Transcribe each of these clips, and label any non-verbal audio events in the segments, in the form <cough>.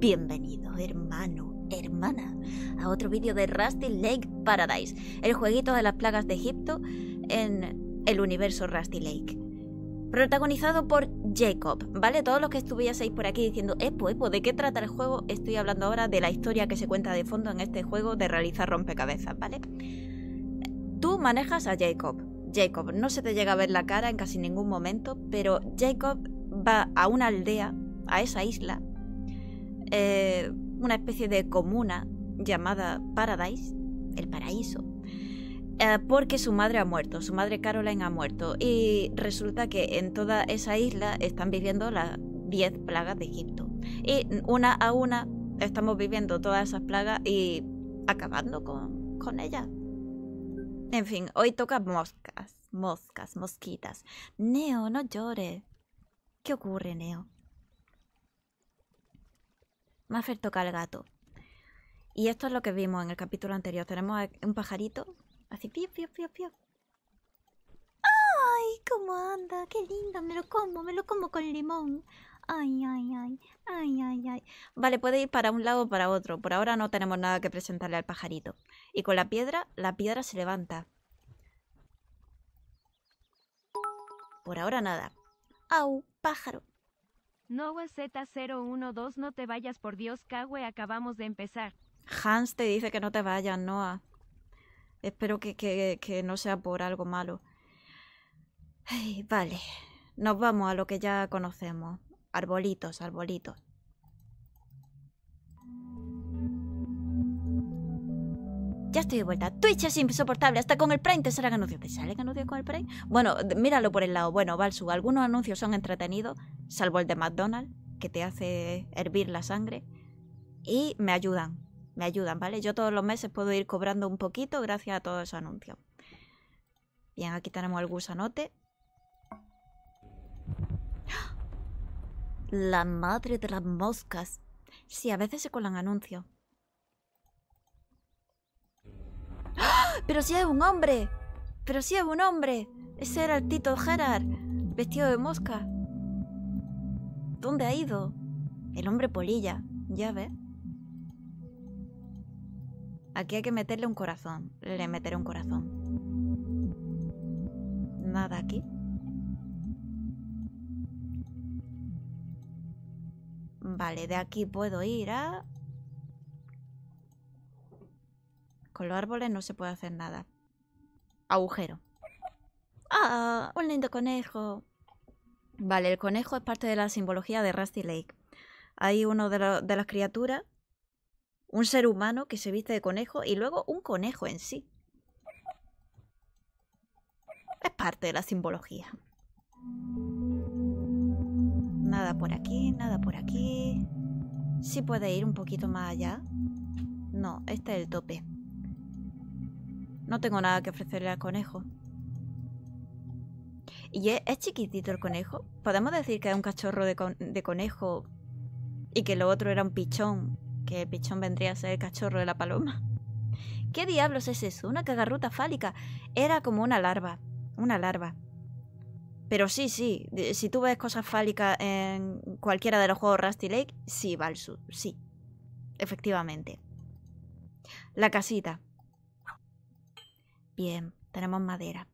Bienvenido, hermano, hermana, a otro vídeo de Rusty Lake Paradise, el jueguito de las plagas de Egipto en el universo Rusty Lake. Protagonizado por Jacob, ¿vale? Todos los que estuvieseis por aquí diciendo, epo, epo, ¿de qué trata el juego? Estoy hablando ahora de la historia que se cuenta de fondo en este juego de realizar rompecabezas, ¿vale? Tú manejas a Jacob. Jacob, no se te llega a ver la cara en casi ningún momento, pero Jacob va a una aldea, a esa isla, eh, una especie de comuna llamada Paradise, el paraíso, eh, porque su madre ha muerto, su madre Caroline ha muerto, y resulta que en toda esa isla están viviendo las 10 plagas de Egipto. Y una a una estamos viviendo todas esas plagas y acabando con, con ellas. En fin, hoy toca moscas, moscas, mosquitas. Neo, no llores. ¿Qué ocurre, Neo? Maffer toca al gato. Y esto es lo que vimos en el capítulo anterior. Tenemos un pajarito, así, Pio, pio, pio, pio. ¡Ay, cómo anda! ¡Qué lindo! Me lo como, me lo como con limón. Ay, ay, ay, ay, ay, ay. Vale, puede ir para un lado o para otro. Por ahora no tenemos nada que presentarle al pajarito. Y con la piedra, la piedra se levanta. Por ahora nada. ¡Au, pájaro! Noah Z012 no te vayas por Dios, cagüe, acabamos de empezar. Hans te dice que no te vayas, Noah. Espero que, no sea por algo malo. vale, nos vamos a lo que ya conocemos. Arbolitos, arbolitos. Ya estoy de vuelta. Twitch es insoportable. Hasta con el Prime te salen anuncios. ¿Te salen anuncios con el Prime? Bueno, míralo por el lado. Bueno, Valsu, algunos anuncios son entretenidos, salvo el de McDonald's, que te hace hervir la sangre. Y me ayudan. Me ayudan, ¿vale? Yo todos los meses puedo ir cobrando un poquito gracias a todos esos anuncios. Bien, aquí tenemos el gusanote. ¡Ah! La madre de las moscas. Sí, a veces se colan anuncios. Pero si es un hombre. Pero si es un hombre. Ese era el Tito Gerard, vestido de mosca. ¿Dónde ha ido? El hombre polilla, ya ves. Aquí hay que meterle un corazón. Le meteré un corazón. Nada aquí. Vale, de aquí puedo ir a... con los árboles no se puede hacer nada. Agujero. ¡Ah! ¡Un lindo conejo! Vale, el conejo es parte de la simbología de Rusty Lake. Hay uno de, de las criaturas, un ser humano que se viste de conejo y luego un conejo en sí. Es parte de la simbología. Nada por aquí, nada por aquí. si puede ir un poquito más allá. No, este es el tope. No tengo nada que ofrecerle al conejo. ¿Y es, chiquitito el conejo? ¿Podemos decir que es un cachorro de, conejo y que lo otro era un pichón? Que el pichón vendría a ser el cachorro de la paloma. <laughs> ¿Qué diablos es eso? Una cagarruta fálica. Era como una larva. Una larva. Pero sí, sí. Si tú ves cosas fálicas en cualquiera de los juegos Rusty Lake, sí, Balsu. Sí. Efectivamente. La casita. Bien, tenemos madera.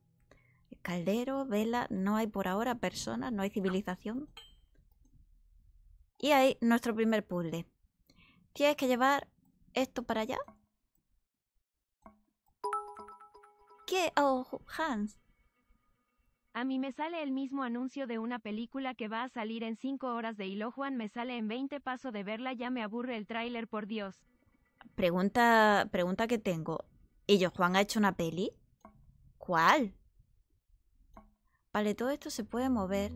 Caldero, vela, no hay por ahora personas, no hay civilización. Y ahí nuestro primer puzzle. Tienes que llevar esto para allá. ¿Qué? Oh, Hans. A mí me sale el mismo anuncio de una película que va a salir en 5 horas de hilo. Juan me sale en 20 paso de verla, ya me aburre el tráiler, por Dios. Pregunta, pregunta que tengo. Y yo, Juan ha hecho una peli. ¿Cuál? Vale, todo esto se puede mover.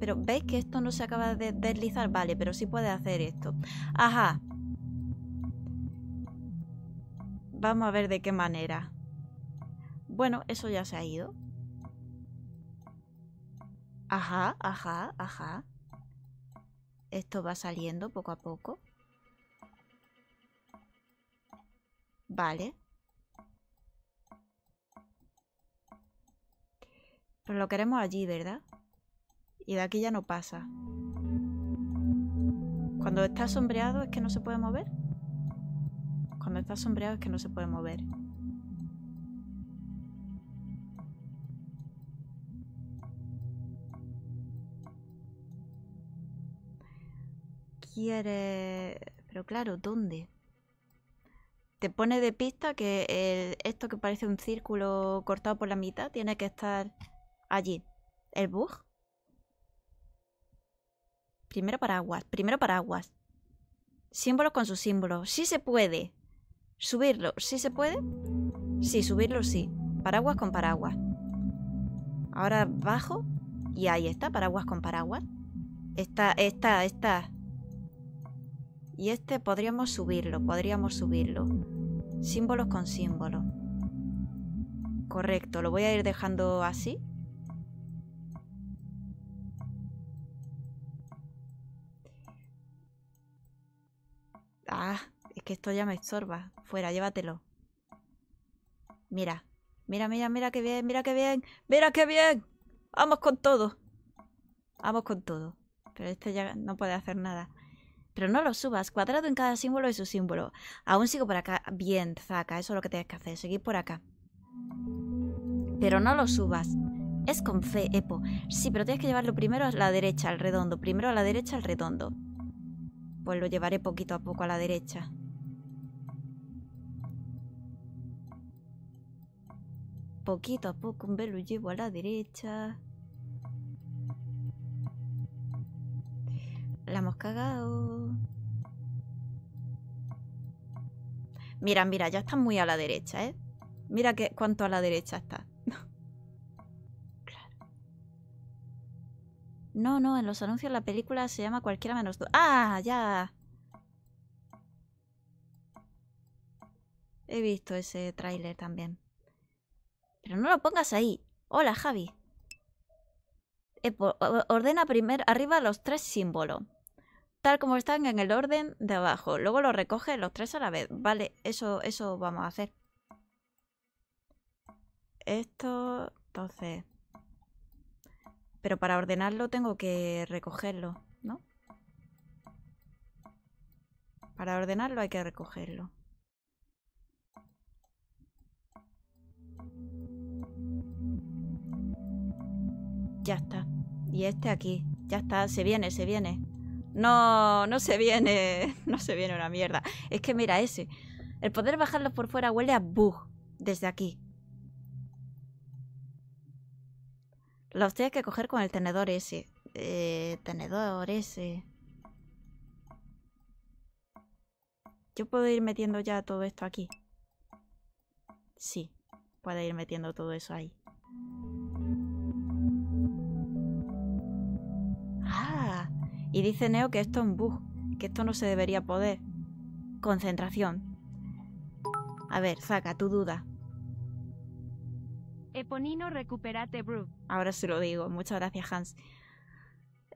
Pero veis que esto no se acaba de deslizar. Vale, pero sí puede hacer esto. Ajá. Vamos a ver de qué manera. Bueno, eso ya se ha ido. Ajá, ajá, ajá. Esto va saliendo poco a poco. Vale. Pero lo queremos allí, ¿verdad? Y de aquí ya no pasa. Cuando está sombreado es que no se puede mover. Cuando está sombreado es que no se puede mover. Quiere... Pero claro, ¿dónde? Te pone de pista que esto que parece un círculo cortado por la mitad tiene que estar allí. ¿El bug? Primero paraguas, primero paraguas. Símbolo con su símbolo. Sí se puede. Subirlo, ¿sí se puede? Sí, subirlo sí. Paraguas con paraguas. Ahora bajo y ahí está, paraguas con paraguas. Está, está, está. Y este podríamos subirlo, podríamos subirlo. Símbolos con símbolo Correcto, lo voy a ir dejando así Ah, es que esto ya me estorba. Fuera, llévatelo. Mira, mira, mira, mira qué bien, mira qué bien, mira qué bien. Vamos con todo. Vamos con todo. Pero este ya no puede hacer nada. Pero no lo subas. Cuadrado en cada símbolo y su símbolo. Aún sigo por acá. Bien, zaca Eso es lo que tienes que hacer. Seguir por acá. Pero no lo subas. Es con fe, Epo. Sí, pero tienes que llevarlo primero a la derecha, al redondo. Primero a la derecha, al redondo pues lo llevaré poquito a poco a la derecha. Poquito a poco, un lo llevo a la derecha. La hemos cagado. Mira, mira, ya está muy a la derecha, ¿eh? Mira que, cuánto a la derecha está. No, no, en los anuncios la película se llama Cualquiera menos tú. ¡Ah, ya! He visto ese tráiler también. Pero no lo pongas ahí. Hola, Javi. Eh, ordena primero arriba los tres símbolos. Tal como están en el orden de abajo. Luego los recoge los tres a la vez. Vale, eso, eso vamos a hacer. Esto, entonces... Pero para ordenarlo tengo que recogerlo, ¿no? Para ordenarlo hay que recogerlo. Ya está. Y este aquí. Ya está. Se viene, se viene. No, no se viene. <laughs> No se viene una mierda. Es que mira ese. El poder bajarlos por fuera huele a bug desde aquí. Los tienes que coger con el tenedor ese. Eh, tenedor ese. Yo puedo ir metiendo ya todo esto aquí. Sí, puedo ir metiendo todo eso ahí. Ah, y dice Neo que esto es un bug, que esto no se debería poder. Concentración. A ver, saca tu duda. Eponino recuperate bru. Ahora se lo digo. Muchas gracias, Hans.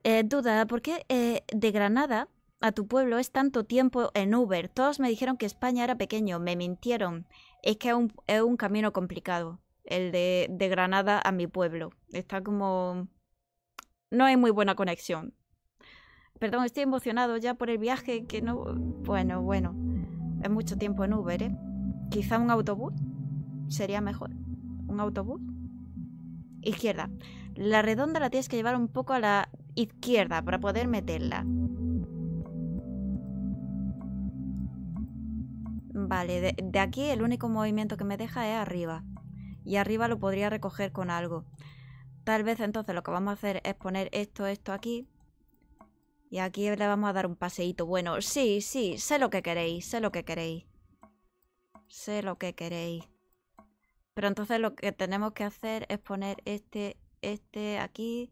Eh, duda, ¿por qué eh, de Granada a tu pueblo es tanto tiempo en Uber? Todos me dijeron que España era pequeño, me mintieron. Es que es un, camino complicado, el de, de, Granada a mi pueblo. Está como... No hay muy buena conexión. Perdón, estoy emocionado ya por el viaje que no... Bueno, bueno. Es mucho tiempo en Uber, ¿eh? Quizá un autobús sería mejor un autobús. Izquierda. La redonda la tienes que llevar un poco a la izquierda para poder meterla. Vale, de, aquí el único movimiento que me deja es arriba. Y arriba lo podría recoger con algo. Tal vez entonces lo que vamos a hacer es poner esto, esto aquí. Y aquí le vamos a dar un paseíto. Bueno, sí, sí, sé lo que queréis, sé lo que queréis. Sé lo que queréis. Pero entonces lo que tenemos que hacer es poner este, este aquí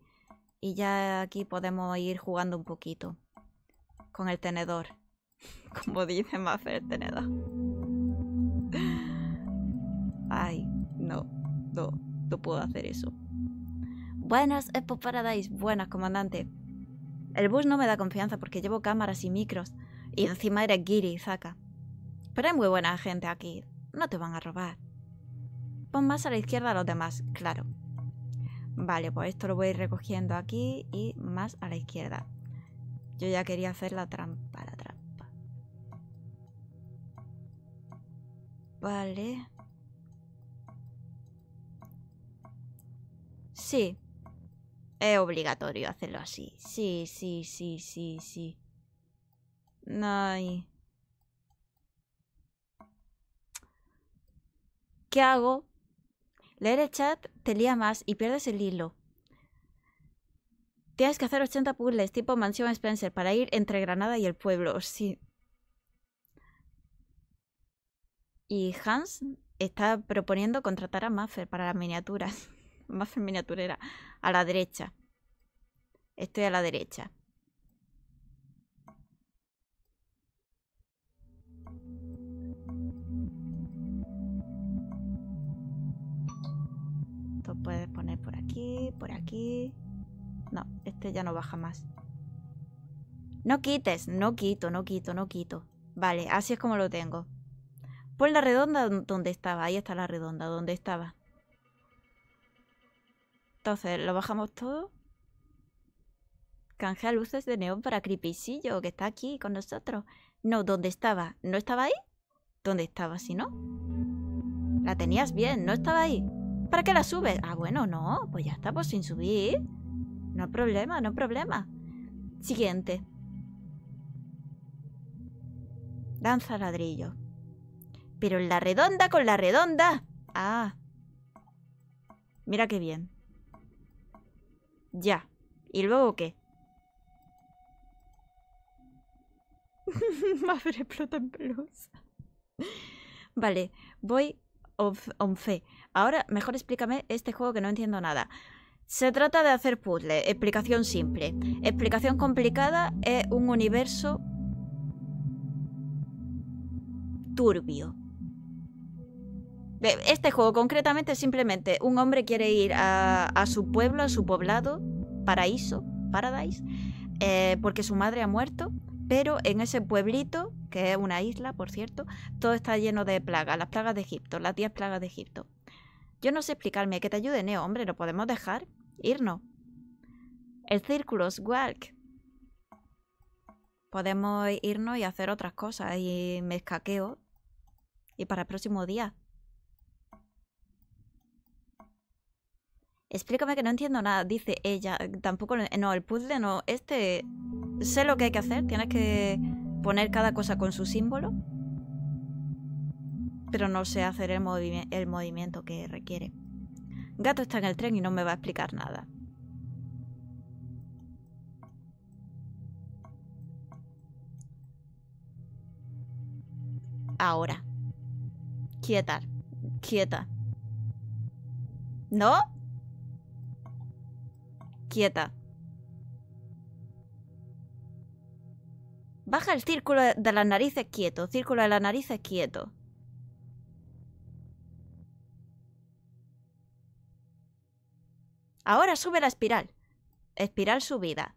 y ya aquí podemos ir jugando un poquito con el tenedor. <laughs> Como dice más el tenedor. Ay, no, no, no puedo hacer eso. Buenas, Expo Paradise. Buenas, comandante. El bus no me da confianza porque llevo cámaras y micros. Y encima eres Giri saca Pero hay muy buena gente aquí. No te van a robar. Pon más a la izquierda a los demás, claro. Vale, pues esto lo voy a ir recogiendo aquí y más a la izquierda. Yo ya quería hacer la trampa, la trampa. Vale. Sí. Es obligatorio hacerlo así. Sí, sí, sí, sí, sí. hay... ¿Qué hago Leer el chat te lía más y pierdes el hilo. Tienes que hacer 80 puzzles tipo Mansión Spencer para ir entre Granada y el pueblo. Sí. Y Hans está proponiendo contratar a Maffer para las miniaturas. <laughs> Maffer miniaturera. A la derecha. Estoy a la derecha. por aquí, por aquí. No, este ya no baja más. No quites, no quito, no quito, no quito. Vale, así es como lo tengo. Pon la redonda donde estaba, ahí está la redonda, donde estaba. Entonces, lo bajamos todo. Canjea luces de neón para Creepycillo que está aquí con nosotros. No, ¿dónde estaba? ¿No estaba ahí? ¿Dónde estaba, si no? La tenías bien, ¿no estaba ahí? ¿Para qué la subes? Ah, bueno, no, pues ya está, pues sin subir. No hay problema, no hay problema. Siguiente. Danza ladrillo. Pero en la redonda con la redonda. Ah. Mira qué bien. Ya. ¿Y luego qué? <laughs> Madre explota en pelusa. Vale, voy on fe. Ahora, mejor explícame este juego que no entiendo nada. Se trata de hacer puzzles. Explicación simple. Explicación complicada es un universo turbio. Este juego concretamente simplemente un hombre quiere ir a, su pueblo, a su poblado, paraíso, paradise, eh, porque su madre ha muerto, pero en ese pueblito, que es una isla, por cierto, todo está lleno de plagas, las plagas de Egipto, las 10 plagas de Egipto. Yo no sé explicarme, que te ayude, Neo, ¿eh, hombre, ¿lo podemos dejar? Irnos. El es Walk. Podemos irnos y hacer otras cosas y me escaqueo. Y para el próximo día. Explícame que no entiendo nada, dice ella. Tampoco, no, el puzzle no. Este, sé lo que hay que hacer. Tienes que poner cada cosa con su símbolo pero no sé hacer el, movimiento que requiere. Gato está en el tren y no me va a explicar nada. Ahora. Quietar, Quieta. ¿No? Quieta. Baja el círculo de las narices quieto. Círculo de las narices quieto. Ahora sube la espiral. Espiral subida.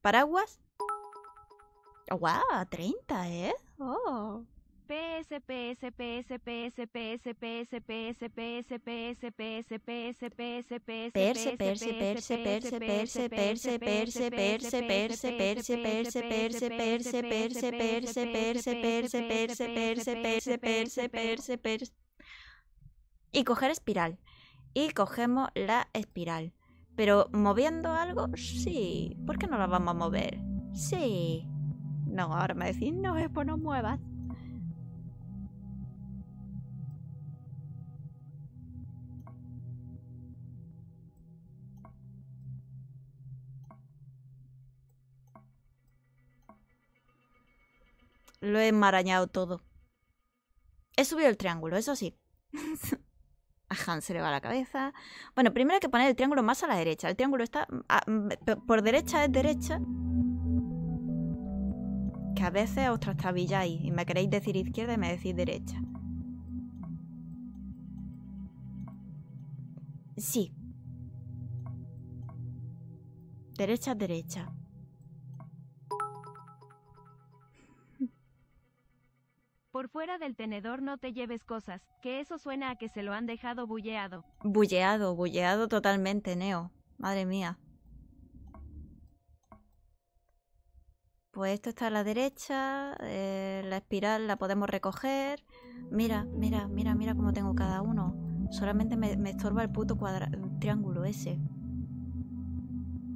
Paraguas. ¡Guau! Wow, 30, ¿eh? ¡Oh! PS, PS, PS, PS, PS, PS, PS, PS, PS, PS, PS, PS, PS, perse, perse, perse, perse, perse, perse, perse, perse, y coger espiral. Y cogemos la espiral. Pero moviendo algo, sí. ¿Por qué no la vamos a mover? Sí. No, ahora me decís, no, es por no muevas. Lo he enmarañado todo. He subido el triángulo, eso sí. <laughs> Han se le va la cabeza. Bueno, primero hay que poner el triángulo más a la derecha. El triángulo está... Mm, ah, mm, por derecha es derecha. Que a veces os trastabilláis y me queréis decir izquierda y me decís derecha. Sí. Derecha, derecha. Por fuera del tenedor no te lleves cosas, que eso suena a que se lo han dejado bulleado. Bulleado, bulleado totalmente, Neo. Madre mía. Pues esto está a la derecha, eh, la espiral la podemos recoger. Mira, mira, mira, mira cómo tengo cada uno. Solamente me, estorba el puto triángulo ese.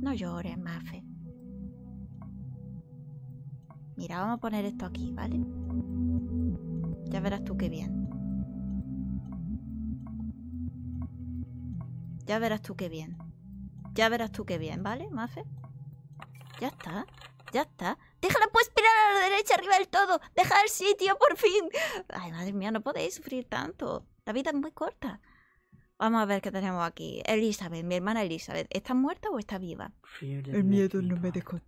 No llores, Mafe. Mira, vamos a poner esto aquí, ¿vale? Ya verás tú qué bien. Ya verás tú qué bien. Ya verás tú qué bien, ¿vale, Mafe? Ya está, ya está. Déjala pues pirar a la derecha arriba del todo. Deja el sitio, por fin. Ay, madre mía, no podéis sufrir tanto. La vida es muy corta. Vamos a ver qué tenemos aquí. Elizabeth, mi hermana Elizabeth. ¿Está muerta o está viva? El miedo no me dejó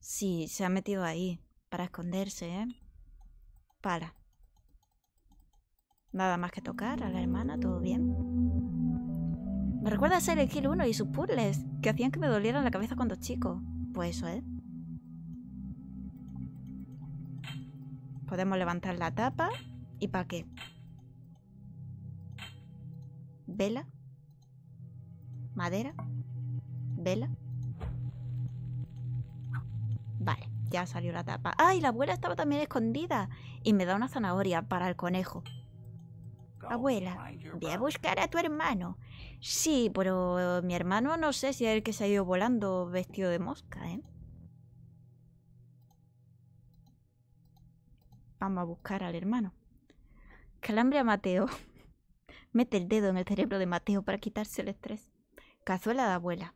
Sí, se ha metido ahí para esconderse, ¿eh? para. Nada más que tocar a la hermana, todo bien. Me recuerda a el Gil 1 y sus puzzles, que hacían que me doliera la cabeza cuando chico. Pues eso, ¿eh? Podemos levantar la tapa. ¿Y para qué? ¿Vela? ¿Madera? ¿Vela? ya salió la tapa. ¡Ay, la abuela estaba también escondida! Y me da una zanahoria para el conejo. Abuela, voy a buscar a tu hermano. Sí, pero mi hermano no sé si es el que se ha ido volando vestido de mosca, ¿eh? Vamos a buscar al hermano. Calambre a Mateo. <laughs> Mete el dedo en el cerebro de Mateo para quitarse el estrés. Cazuela de abuela.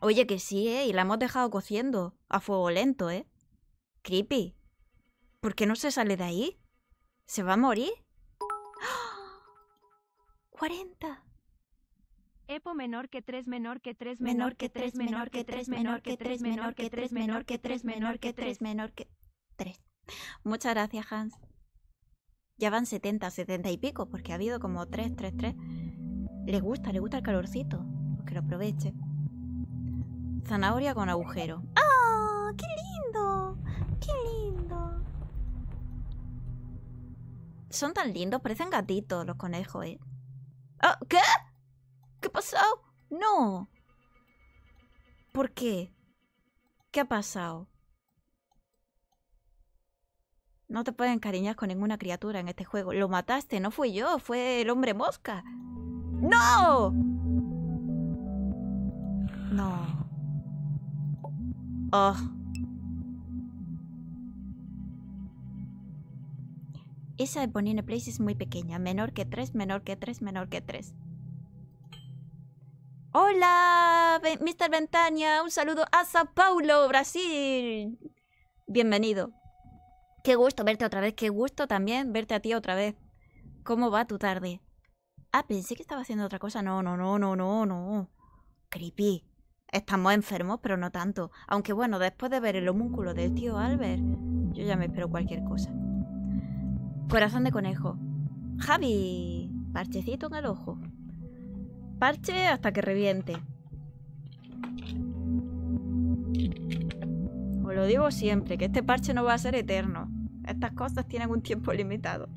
Oye, que sí, ¿eh? Y la hemos dejado cociendo a fuego lento, ¿eh? Creepy. ¿Por qué no se sale de ahí? ¿Se va a morir? ¡40! <gasps> Epo menor que 3 menor que 3 menor que 3 menor que 3 menor que 3 menor que 3 menor que 3 menor que 3 menor que 3. Muchas gracias, Hans. Ya van 70, 70 y pico, porque ha habido como 3, 3, 3. Le gusta, le gusta el calorcito. Pues que lo aproveche. Zanahoria con agujero. ¡Ah! ¡Qué lindo! ¡Qué lindo! Son tan lindos, parecen gatitos los conejos, ¿eh? Oh, ¿Qué? ¿Qué pasó? ¡No! ¿Por qué? qué pasado? no por qué qué ha pasado? No te puedes encariñar con ninguna criatura en este juego. Lo mataste, no fui yo, fue el hombre mosca. ¡No! No. Oh. Esa de Place es muy pequeña. Menor que tres, menor que tres, menor que tres. Hola, Mr. Ventania! Un saludo a Sao Paulo, Brasil. Bienvenido. Qué gusto verte otra vez. Qué gusto también verte a ti otra vez. ¿Cómo va tu tarde? Ah, pensé que estaba haciendo otra cosa. No, no, no, no, no, no. Creepy. Estamos enfermos, pero no tanto. Aunque bueno, después de ver el homúnculo del tío Albert, yo ya me espero cualquier cosa. Corazón de conejo. Javi, parchecito en el ojo. Parche hasta que reviente. Os lo digo siempre, que este parche no va a ser eterno. Estas cosas tienen un tiempo limitado.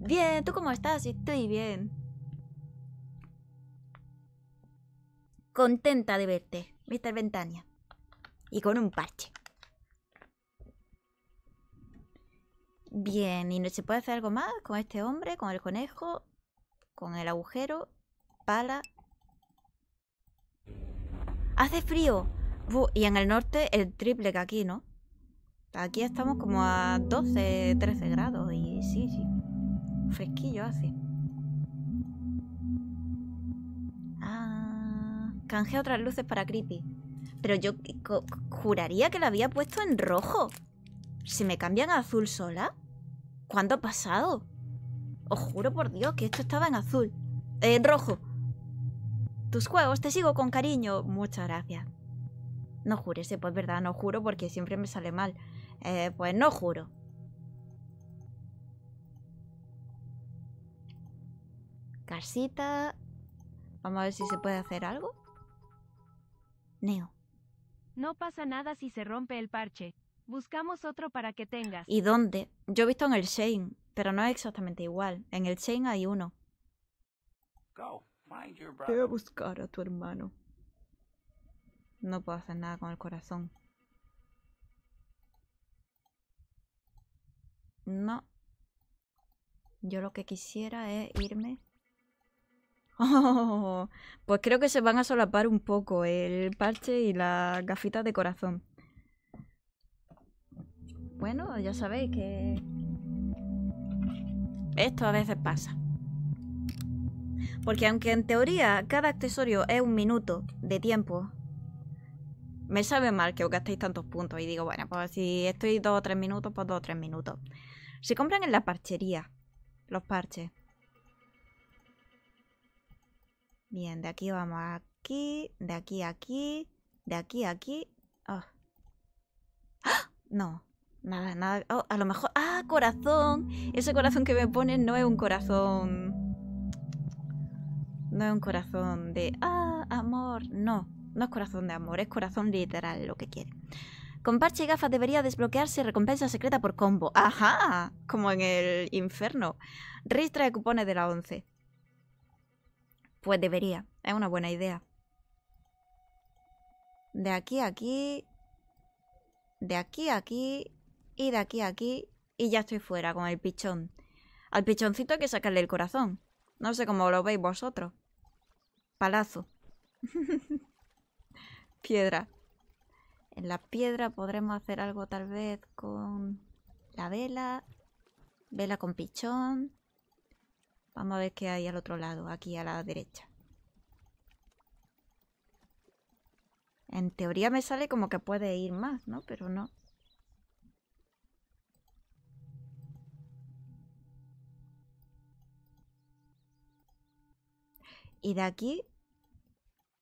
Bien, ¿tú cómo estás? Estoy bien. Contenta de verte, Mr. Ventania. Y con un parche. Bien, ¿y no se puede hacer algo más con este hombre, con el conejo, con el agujero, pala? ¡Hace frío! y en el norte el triple que aquí, ¿no? Aquí estamos como a 12, 13 grados y sí, sí. Fresquillo hace. Canjea otras luces para Creepy. Pero yo juraría que la había puesto en rojo. ¿Se me cambian a azul sola? ¿Cuándo ha pasado? Os juro por Dios que esto estaba en azul. en rojo. Tus juegos te sigo con cariño. Muchas gracias. No jures, eh, pues verdad, no juro porque siempre me sale mal. Eh, pues no juro. Casita. Vamos a ver si se puede hacer algo. Neo. No pasa nada si se rompe el parche. Buscamos otro para que tengas. ¿Y dónde? Yo he visto en el Shane, pero no es exactamente igual. En el Shane hay uno. Voy a buscar a tu hermano. No puedo hacer nada con el corazón. No. Yo lo que quisiera es irme Oh, pues creo que se van a solapar un poco el parche y las gafitas de corazón. Bueno, ya sabéis que... Esto a veces pasa. Porque aunque en teoría cada accesorio es un minuto de tiempo, me sabe mal que os gastéis tantos puntos y digo, bueno, pues si estoy dos o tres minutos, pues dos o tres minutos. Se compran en la parchería los parches. Bien, de aquí vamos aquí, de aquí a aquí, de aquí a aquí. ¡Ah! ¡Ah! No, nada, nada. Oh, a lo mejor... ¡Ah, corazón! Ese corazón que me ponen no es un corazón... No es un corazón de... ¡Ah, amor! No, no es corazón de amor, es corazón literal lo que quiere. Con parche y gafas debería desbloquearse recompensa secreta por combo. ¡Ajá! Como en el infierno. Ristra de cupones de la once. Pues debería, es una buena idea. De aquí a aquí, de aquí a aquí y de aquí a aquí y ya estoy fuera con el pichón. Al pichoncito hay que sacarle el corazón. No sé cómo lo veis vosotros. Palazo. <laughs> piedra. En la piedra podremos hacer algo tal vez con la vela. Vela con pichón. Vamos a ver qué hay al otro lado, aquí a la derecha. En teoría me sale como que puede ir más, ¿no? Pero no. Y de aquí,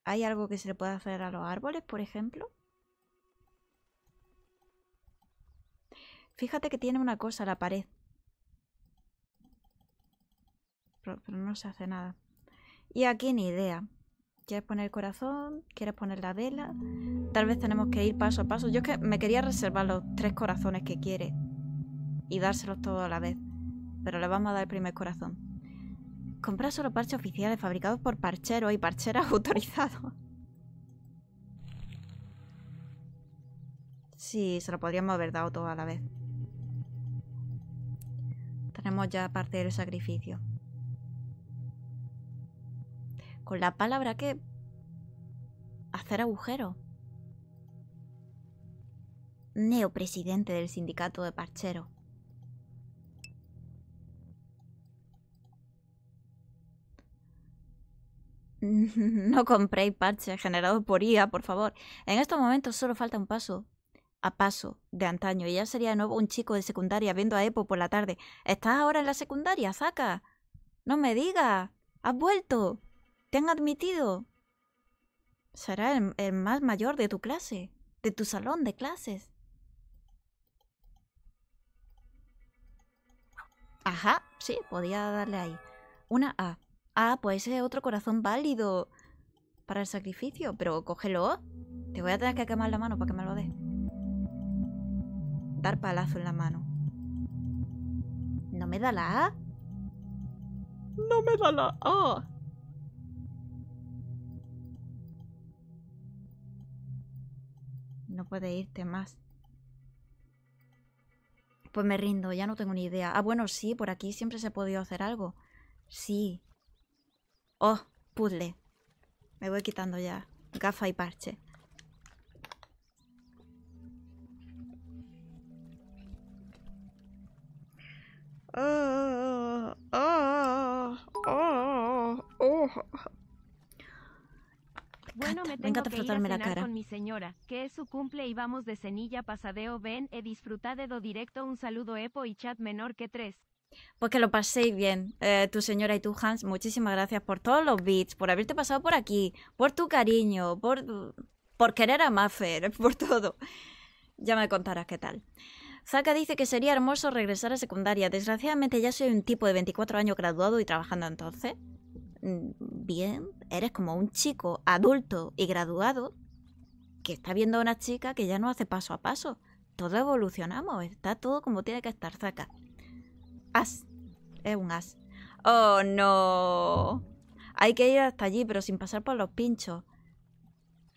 ¿hay algo que se le puede hacer a los árboles, por ejemplo? Fíjate que tiene una cosa la pared. pero, no se hace nada. Y aquí ni idea. ¿Quieres poner el corazón? ¿Quieres poner la vela? Tal vez tenemos que ir paso a paso. Yo es que me quería reservar los tres corazones que quiere y dárselos todos a la vez. Pero le vamos a dar el primer corazón. Comprar solo parches oficiales fabricados por parcheros y parcheras <laughs> autorizados. Sí, se lo podríamos haber dado todo a la vez. Tenemos ya parte del sacrificio. Con la palabra, que hacer agujero. Neopresidente del sindicato de parchero. <laughs> No compréis parches generados por IA, por favor. En estos momentos solo falta un paso a paso de antaño y ya sería nuevo un chico de secundaria viendo a Epo por la tarde. ¿Estás ahora en la secundaria, saca? No me digas. Has vuelto te han admitido. Será el, más mayor de tu clase, de tu salón de clases. Ajá, sí, podía darle ahí. Una A. Ah, pues es otro corazón válido para el sacrificio, pero cógelo. Te voy a tener que quemar la mano para que me lo dé. Dar palazo en la mano. ¿No me da la A? No me da la A. no puede irte más. Pues me rindo, ya no tengo ni idea. Ah, bueno, sí, por aquí siempre se ha podido hacer algo. Sí. Oh, puzzle. Me voy quitando ya gafa y parche. Oh, oh, oh, oh, oh bueno, me, me encanta frotarme la cara. mi señora, que es su cumple y vamos de cenilla pasadeo ven he eh, disfrutado directo un saludo epo y chat menor que tres. Pues que lo paséis bien, eh, tu señora y tu Hans. Muchísimas gracias por todos los beats, por haberte pasado por aquí, por tu cariño, por, por querer a Maffer, <laughs> por todo. Ya me contarás qué tal. Zaka dice que sería hermoso regresar a secundaria. Desgraciadamente ya soy un tipo de 24 años graduado y trabajando entonces. Mm, bien, eres como un chico adulto y graduado que está viendo a una chica que ya no hace paso a paso. Todo evolucionamos, está todo como tiene que estar, saca. As, es un as. Oh, no. Hay que ir hasta allí, pero sin pasar por los pinchos.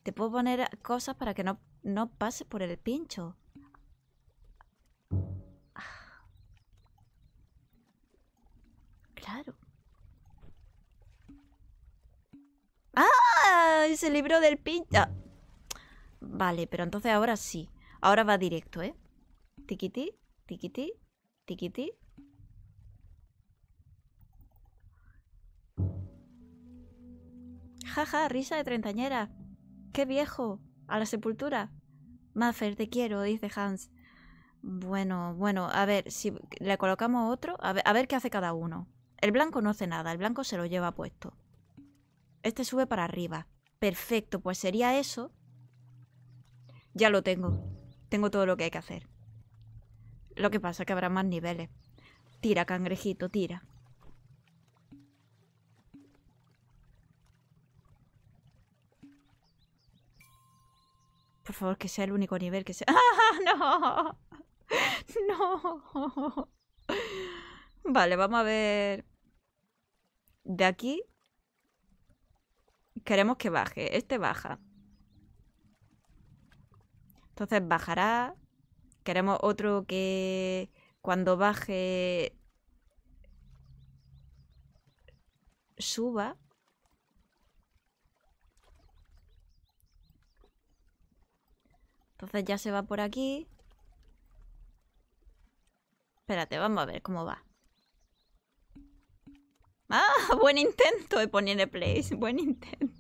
Te puedo poner cosas para que no, no pases por el pincho. Ah. Claro. ¡Ah! Se libró del pincha! Ah. Vale, pero entonces ahora sí. Ahora va directo, ¿eh? Tiquiti, tiquiti, tiquiti. Jaja, risa de treintañera. ¡Qué viejo! A la sepultura. Maffer, te quiero, dice Hans. Bueno, bueno, a ver, si le colocamos otro, a ver qué hace cada uno. El blanco no hace nada, el blanco se lo lleva puesto. Este sube para arriba. Perfecto, pues sería eso. Ya lo tengo. Tengo todo lo que hay que hacer. Lo que pasa es que habrá más niveles. Tira, cangrejito, tira. Por favor, que sea el único nivel que sea... <laughs> ¡Ah, no! ¡No! Vale, vamos a ver... De aquí queremos que baje. Este baja. Entonces bajará. Queremos otro que cuando baje suba. Entonces ya se va por aquí. Espérate, vamos a ver cómo va. ¡Ah! <laughs> Buen intento de ponerle place. <laughs> Buen intento.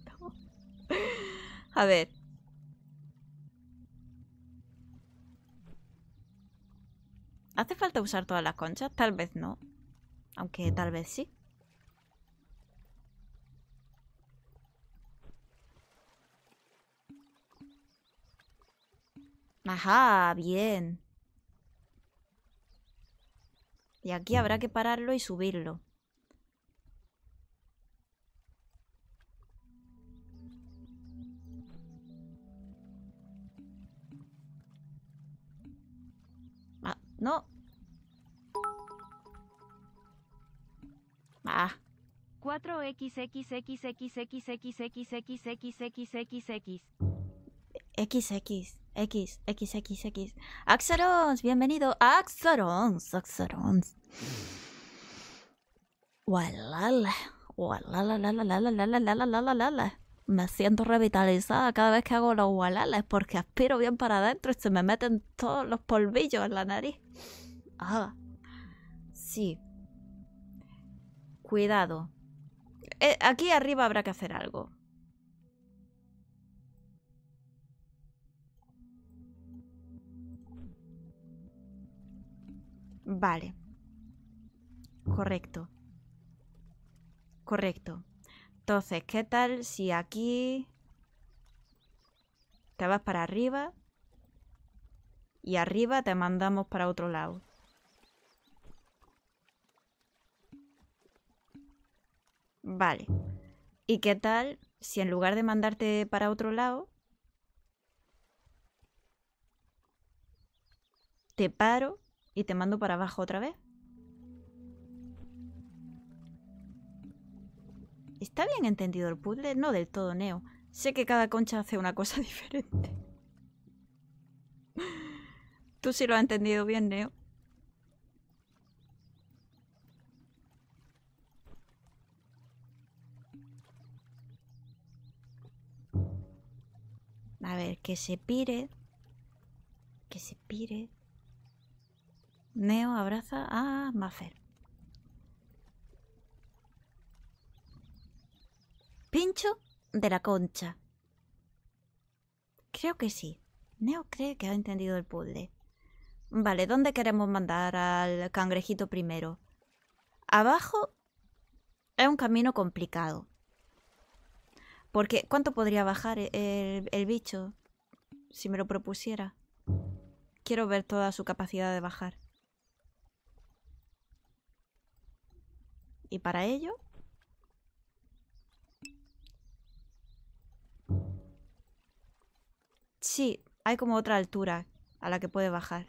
<laughs> A ver. ¿Hace falta usar todas las conchas? Tal vez no. Aunque tal vez sí. Ajá, bien. Y aquí habrá que pararlo y subirlo. No. Ah. 4 x me siento revitalizada cada vez que hago los gualales porque aspiro bien para adentro y se me meten todos los polvillos en la nariz. Ah, sí. Cuidado. Eh, aquí arriba habrá que hacer algo. Vale. Correcto. Correcto. Entonces, ¿qué tal si aquí te vas para arriba y arriba te mandamos para otro lado? Vale. ¿Y qué tal si en lugar de mandarte para otro lado, te paro y te mando para abajo otra vez? ¿Está bien entendido el puzzle? No del todo, Neo. Sé que cada concha hace una cosa <laughs> diferente. Tú sí lo has entendido bien, Neo. A ver, que se pire. Que se pire. Neo abraza a Maffer. Pincho de la concha. Creo que sí. Neo cree que ha entendido el puzzle. Vale, ¿dónde queremos mandar al cangrejito primero? Abajo es un camino complicado. Porque, ¿cuánto podría bajar el, bicho si me lo propusiera? Quiero ver toda su capacidad de bajar. Y para ello Sí, hay como otra altura a la que puede bajar.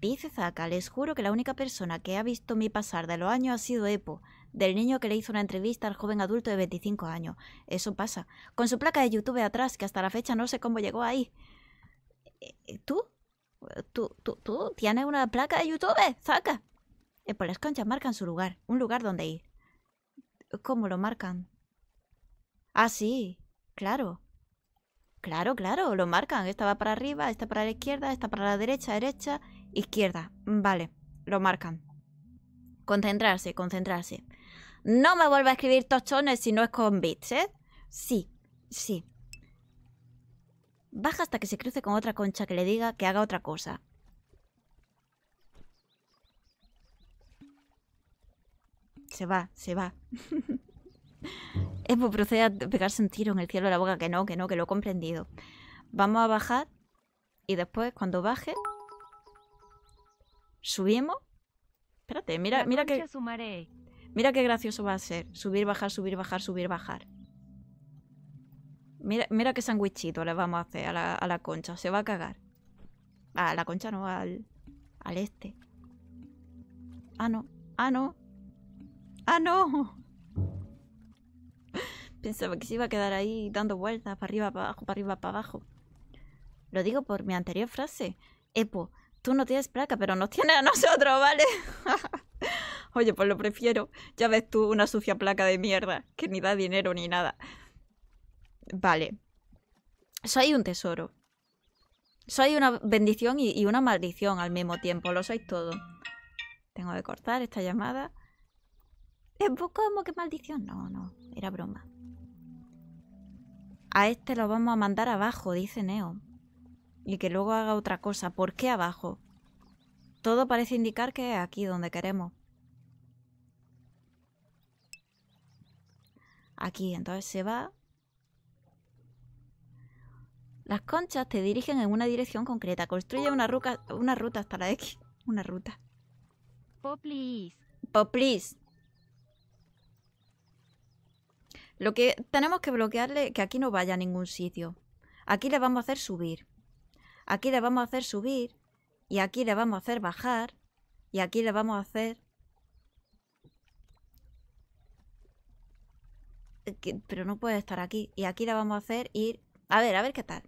Dice Zaka, les juro que la única persona que ha visto mi pasar de los años ha sido Epo, del niño que le hizo una entrevista al joven adulto de 25 años. Eso pasa. Con su placa de YouTube atrás, que hasta la fecha no sé cómo llegó ahí. Eh, eh, ¿Tú? ¿Tú, tú, tú tienes una placa de YouTube, Zaka? Eh, Por las conchas marcan su lugar, un lugar donde ir. ¿Cómo lo marcan? Ah, sí, claro. Claro, claro, lo marcan. Esta va para arriba, esta para la izquierda, esta para la derecha, derecha, izquierda. Vale, lo marcan. Concentrarse, concentrarse. No me vuelva a escribir tochones si no es con bits, ¿eh? Sí, sí. Baja hasta que se cruce con otra concha que le diga que haga otra cosa. se va, se va. por procede a pegarse un tiro en el cielo de la boca, que no, que no, que lo he comprendido. Vamos a bajar y después cuando baje, subimos. Espérate, mira, mira que... Mira qué gracioso va a ser. Subir, bajar, subir, bajar, subir, bajar. Mira, mira qué sandwichito le vamos a hacer a la, concha. Se va a cagar. A ah, la concha no, al, al este. Ah, no. Ah, no. ¡Ah, no! <laughs> Pensaba que se iba a quedar ahí dando vueltas para arriba, para abajo, para arriba, para abajo. Lo digo por mi anterior frase. Epo, tú no tienes placa, pero nos tienes a nosotros, ¿vale? <laughs> Oye, pues lo prefiero. Ya ves tú una sucia placa de mierda, que ni da dinero ni nada. Vale. Soy un tesoro. Soy una bendición y, una maldición al mismo tiempo. Lo sois todo. Tengo que cortar esta llamada. Es como que maldición. No, no, era broma. A este lo vamos a mandar abajo, dice Neo. Y que luego haga otra cosa. ¿Por qué abajo? Todo parece indicar que es aquí donde queremos. Aquí, entonces se va. Las conchas te dirigen en una dirección concreta. Construye una, una ruta hasta la X. Una ruta. Poplis. Poplis. Lo que tenemos que bloquearle que aquí no vaya a ningún sitio. Aquí le vamos a hacer subir. Aquí le vamos a hacer subir. Y aquí le vamos a hacer bajar. Y aquí le vamos a hacer... pero no puede estar aquí. Y aquí le vamos a hacer ir... A ver, a ver qué tal.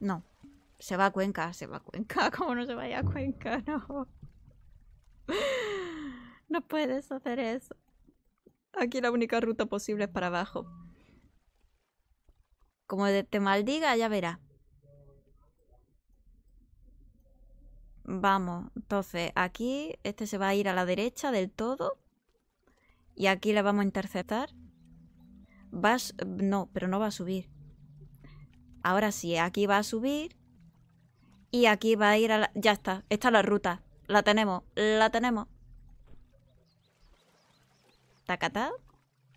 No. Se va a Cuenca, se va a Cuenca. <laughs> ¿Cómo no se vaya a Cuenca? No. <laughs> No puedes hacer eso. Aquí la única ruta posible es para abajo. Como te maldiga, ya verá. Vamos, entonces aquí este se va a ir a la derecha del todo. Y aquí le vamos a interceptar. Vas, no, pero no va a subir. Ahora sí, aquí va a subir. Y aquí va a ir a la... Ya está, es la ruta. La tenemos, la tenemos. Tacata,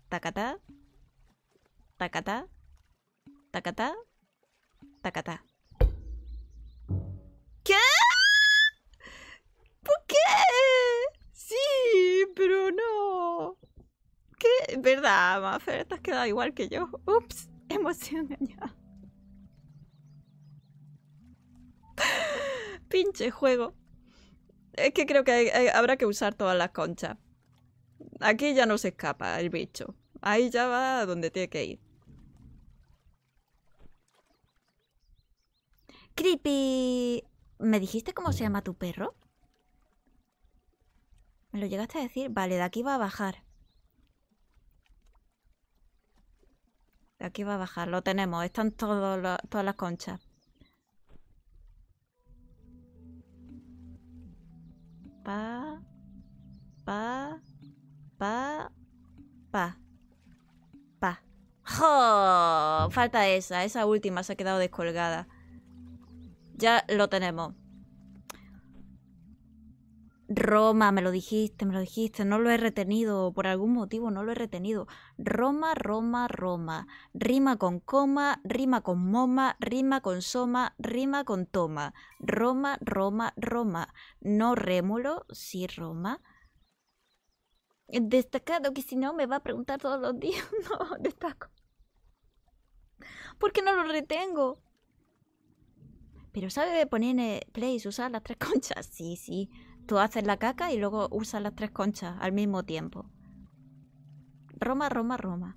Tacata. Tacata. Tacata. Tacata. ¿Qué? ¿Por qué? Sí, pero no. ¿Qué? ¿Verdad, Mafer? Te has quedado igual que yo. Ups, hemos sido engañados. Pinche juego. Es que creo que habrá que usar todas las conchas. Aquí ya no se escapa el bicho. Ahí ya va donde tiene que ir. Creepy. ¿Me dijiste cómo se llama tu perro? ¿Me lo llegaste a decir? Vale, de aquí va a bajar. De aquí va a bajar, lo tenemos. Están todas las conchas. Pa. Pa pa, pa, pa. Falta esa, esa última se ha quedado descolgada. Ya lo tenemos. Roma, me lo dijiste, me lo dijiste, no lo he retenido, por algún motivo no lo he retenido. Roma, Roma, Roma. Rima con coma, rima con moma, rima con soma, rima con toma. Roma, Roma, Roma. No rémulo, sí Roma destacado que si no me va a preguntar todos los días. <laughs> No, destaco. ¿Por qué no lo retengo? Pero sabe poner en play y usar las tres <laughs> conchas. Sí, sí. Tú haces la caca y luego usas las tres conchas al mismo tiempo. Roma, Roma, Roma.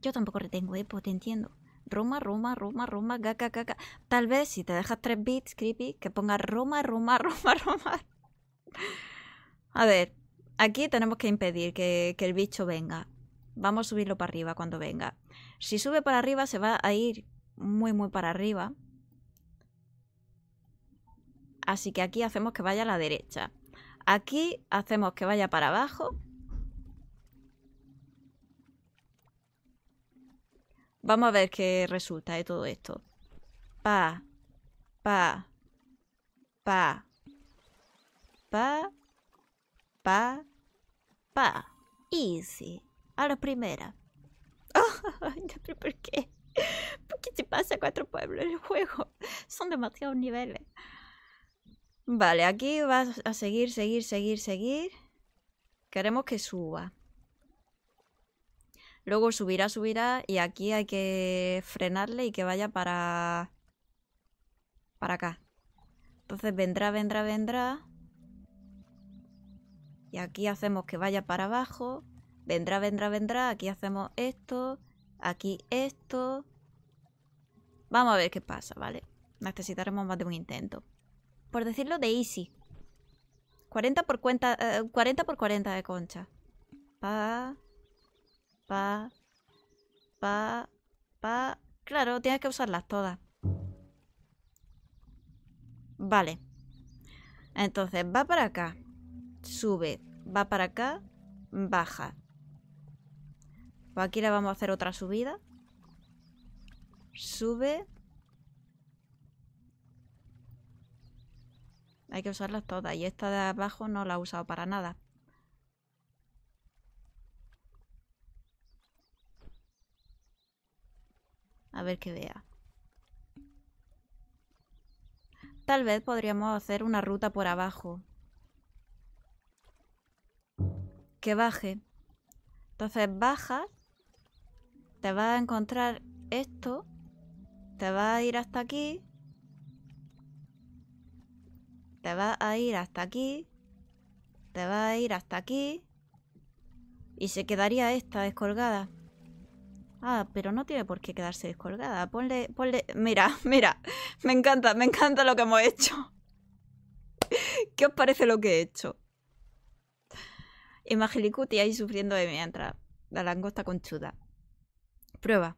Yo tampoco retengo, eh, pues te entiendo. Roma, Roma, Roma, Roma, caca, caca. Tal vez si te dejas tres bits, creepy, que ponga Roma, Roma, <laughs> Roma, Roma. A ver, aquí tenemos que impedir que, el bicho venga. Vamos a subirlo para arriba cuando venga. Si sube para arriba se va a ir muy muy para arriba. Así que aquí hacemos que vaya a la derecha. Aquí hacemos que vaya para abajo. Vamos a ver qué resulta de todo esto. Pa, pa, pa, pa, Pa. Pa. Easy. A la primera. <laughs> ¿Por qué? ¿Por qué te pasa cuatro pueblos en el juego? Son demasiados niveles. Vale, aquí vas a seguir, seguir, seguir, seguir. Queremos que suba. Luego subirá, subirá y aquí hay que frenarle y que vaya para... Para acá. Entonces vendrá, vendrá, vendrá y aquí hacemos que vaya para abajo, vendrá, vendrá, vendrá, aquí hacemos esto, aquí esto. Vamos a ver qué pasa, ¿vale? Necesitaremos más de un intento. Por decirlo de easy. 40 por, cuenta, 40, eh, por 40 de concha. Pa, pa, pa, pa. Claro, tienes que usarlas todas. Vale. Entonces, va para acá sube, va para acá, baja. aquí le vamos a hacer otra subida. Sube. Hay que usarlas todas. Y esta de abajo no la he usado para nada. A ver que vea. Tal vez podríamos hacer una ruta por abajo. que baje. Entonces bajas, te vas a encontrar esto, te vas a ir hasta aquí, te vas a ir hasta aquí, te vas a ir hasta aquí y se quedaría esta descolgada. Ah, pero no tiene por qué quedarse descolgada. Ponle, ponle... Mira, <laughs> mira, me encanta, me encanta lo que hemos hecho. <laughs> ¿Qué os parece lo que he hecho? y ahí sufriendo de mientras. La langosta conchuda. Prueba.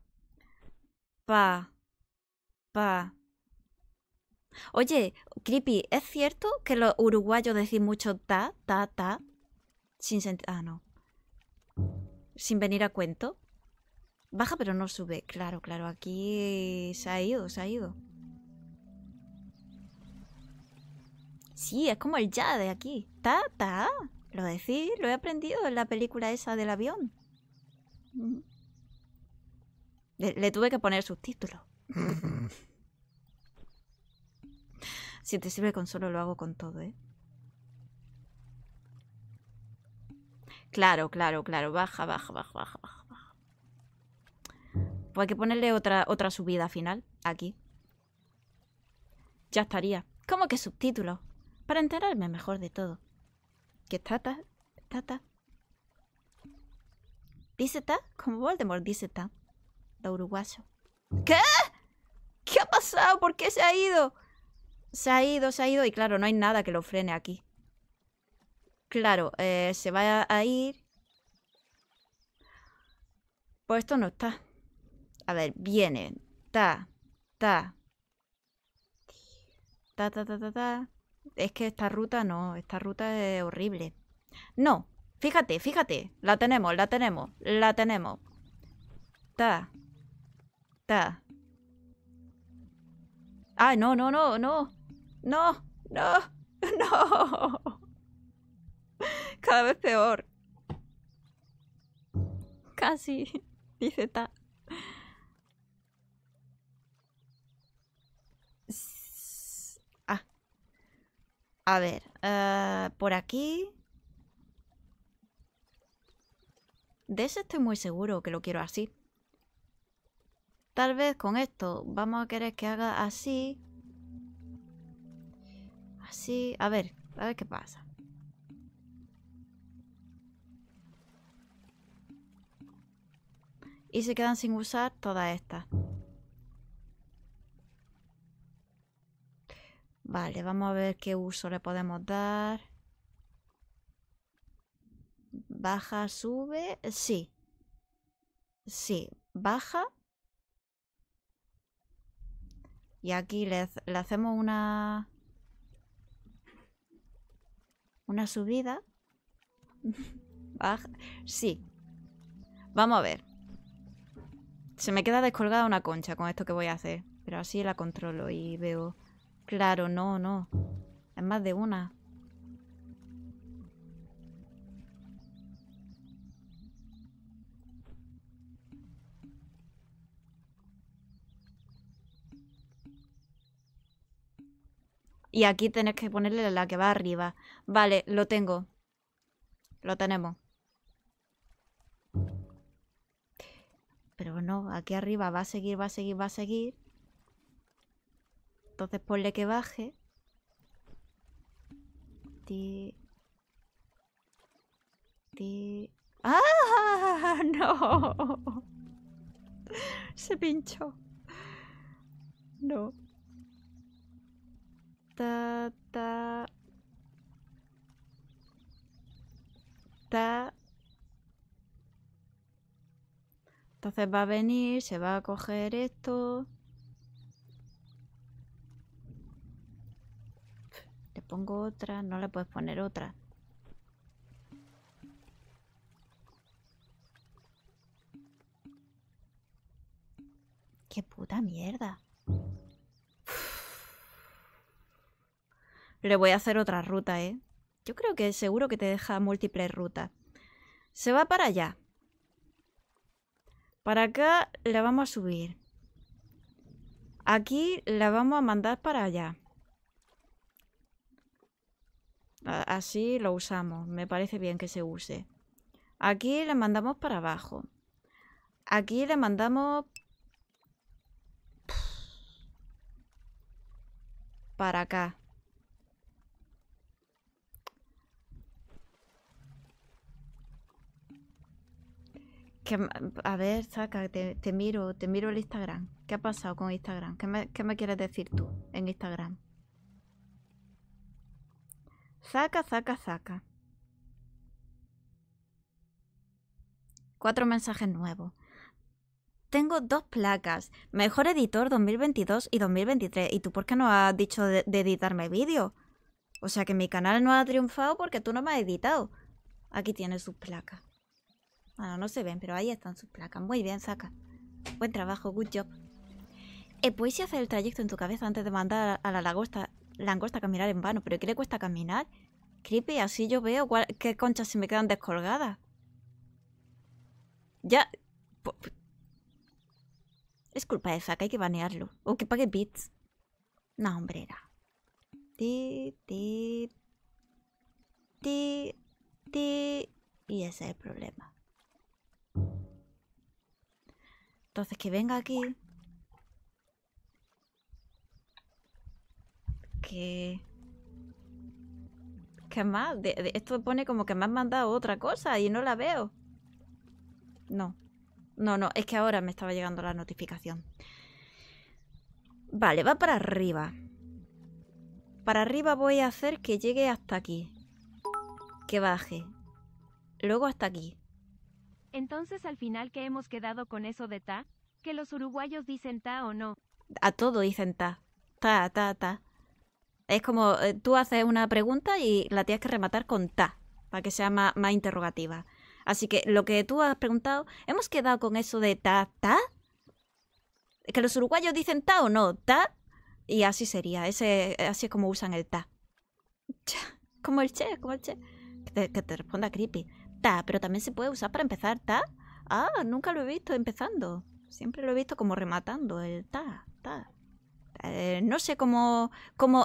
Pa. Pa. Oye, Creepy, ¿es cierto que los uruguayos decís mucho ta, ta, ta? Sin Ah, no. Sin venir a cuento. Baja pero no sube. Claro, claro, aquí se ha ido, se ha ido. Sí, es como el ya de aquí. Ta, ta. Lo decís, lo he aprendido en la película esa del avión. Le, tuve que poner subtítulos. <laughs> si te sirve con solo, lo hago con todo, ¿eh? Claro, claro, claro. Baja, baja, baja, baja, baja. baja. Pues hay que ponerle otra, otra subida final aquí. Ya estaría. ¿Cómo que subtítulos? Para enterarme mejor de todo que Tata, Tata, dice Ta, como Voldemort dice Ta, la uruguayo. ¿Qué? ¿Qué ha pasado? ¿Por qué se ha ido? Se ha ido, se ha ido y claro, no hay nada que lo frene aquí. Claro, eh, se va a ir. Pues esto no está. A ver, viene. ta. Ta, ta, ta, ta, ta es que esta ruta no, esta ruta es horrible. No, fíjate, fíjate, la tenemos, la tenemos, la tenemos. Ta, ta. Ah, no, no, no, no, no, no, <laughs> no. Cada vez peor. Casi, <laughs> dice Ta. A ver, eh, por aquí... De ese estoy muy seguro que lo quiero así. Tal vez con esto vamos a querer que haga así. Así. A ver, a ver qué pasa. Y se quedan sin usar todas estas. Vale, vamos a ver qué uso le podemos dar. Baja, sube. Sí. Sí, baja. Y aquí le, hacemos una... Una subida. <laughs> baja. Sí. Vamos a ver. Se me queda descolgada una concha con esto que voy a hacer. Pero así la controlo y veo... Claro, no, no. Es más de una. Y aquí tenés que ponerle la que va arriba. Vale, lo tengo. Lo tenemos. Pero no, aquí arriba va a seguir, va a seguir, va a seguir. Entonces ponle que baje. Ti. Ti. ¡Ah! <laughs> ¡No! <laughs> Se pinchó. No. Ta, ta. Ta. Entonces va a venir, se va a coger esto. pongo otra, no le puedes poner otra. ¡Qué puta mierda! <sighs> Le voy a hacer otra ruta, ¿eh? Yo creo que seguro que te deja múltiples rutas. Se va para allá. Para acá la vamos a subir. Aquí la vamos a mandar para allá. Así lo usamos, me parece bien que se use. Aquí le mandamos para abajo. Aquí le mandamos... Para acá. a ver, saca, te, miro, te miro el Instagram. ¿Qué ha pasado con Instagram? qué me quieres decir tú en Instagram? Saca, saca, saca. Cuatro mensajes nuevos. Tengo dos placas. Mejor editor 2022 y 2023. ¿Y tú por qué no has dicho de, editarme vídeo? O sea que mi canal no ha triunfado porque tú no me has editado. Aquí tienes sus placas. Bueno, no se ven, pero ahí están sus placas. Muy bien, saca. Buen trabajo, good job. Eh, ¿Puedes hacer el trayecto en tu cabeza antes de mandar a la lagosta langosta caminar en vano. ¿Pero qué le cuesta caminar? Creepy, así yo veo qué conchas se me quedan descolgadas. Ya... Es culpa de que hay que banearlo. O que pague bits. No, hombrera. Ti, ti, ti, ti. Y ese es el problema. Entonces que venga aquí que... más, esto pone como que me han mandado otra cosa y no la veo. No, no, no, es que ahora me estaba llegando la notificación. Vale, va para arriba. Para arriba voy a hacer que llegue hasta aquí. Que baje. Luego hasta aquí. Entonces al final que hemos quedado con eso de ta, que los uruguayos dicen ta o no. A todo dicen ta. Ta, ta, ta. Es como eh, tú haces una pregunta y la tienes que rematar con ta, para que sea más, interrogativa. Así que lo que tú has preguntado, ¿hemos quedado con eso de ta, ta? que los uruguayos dicen ta o no, ta. Y así sería, ese, así es como usan el ta. Como el che, como el che. te, que te responda creepy. Ta, pero también se puede usar para empezar ta. Ah, nunca lo he visto empezando. Siempre lo he visto como rematando el ta, ta. Eh, no sé cómo,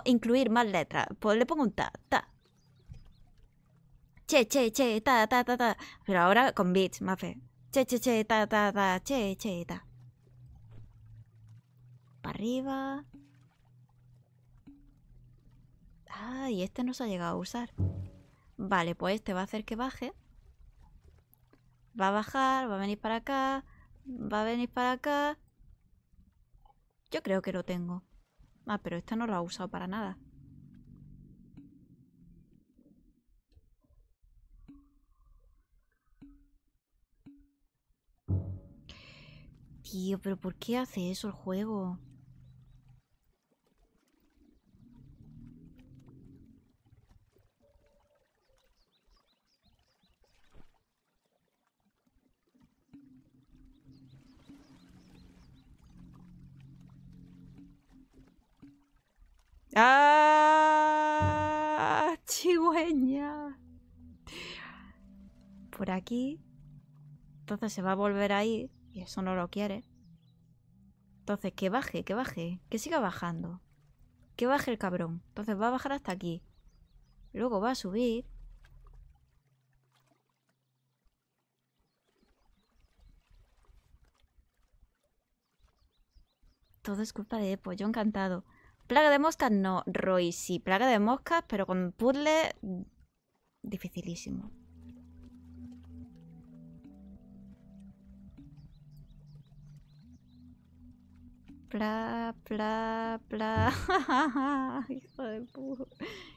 incluir más letras. Pues le pongo un ta, ta. Che, che, che, ta, ta, ta, ta. Pero ahora con beats, fe Che, che, che, ta, ta, ta, che, che, ta. Para arriba. Ah, y este no se ha llegado a usar. Vale, pues este va a hacer que baje. Va a bajar, va a venir para acá, va a venir para acá, yo creo que lo tengo. Ah, pero esta no la he usado para nada. Tío, pero ¿por qué hace eso el juego? ¡Ah! ¡Chigüeña! Por aquí. Entonces se va a volver ahí Y eso no lo quiere. Entonces, que baje, que baje. Que siga bajando. Que baje el cabrón. Entonces va a bajar hasta aquí. Luego va a subir. Todo es culpa de Epo, yo encantado. Plaga de moscas no, Roy sí. Plaga de moscas, pero con puzzle... Mm, dificilísimo. Pla, pla, pla. <laughs> Hija de pu...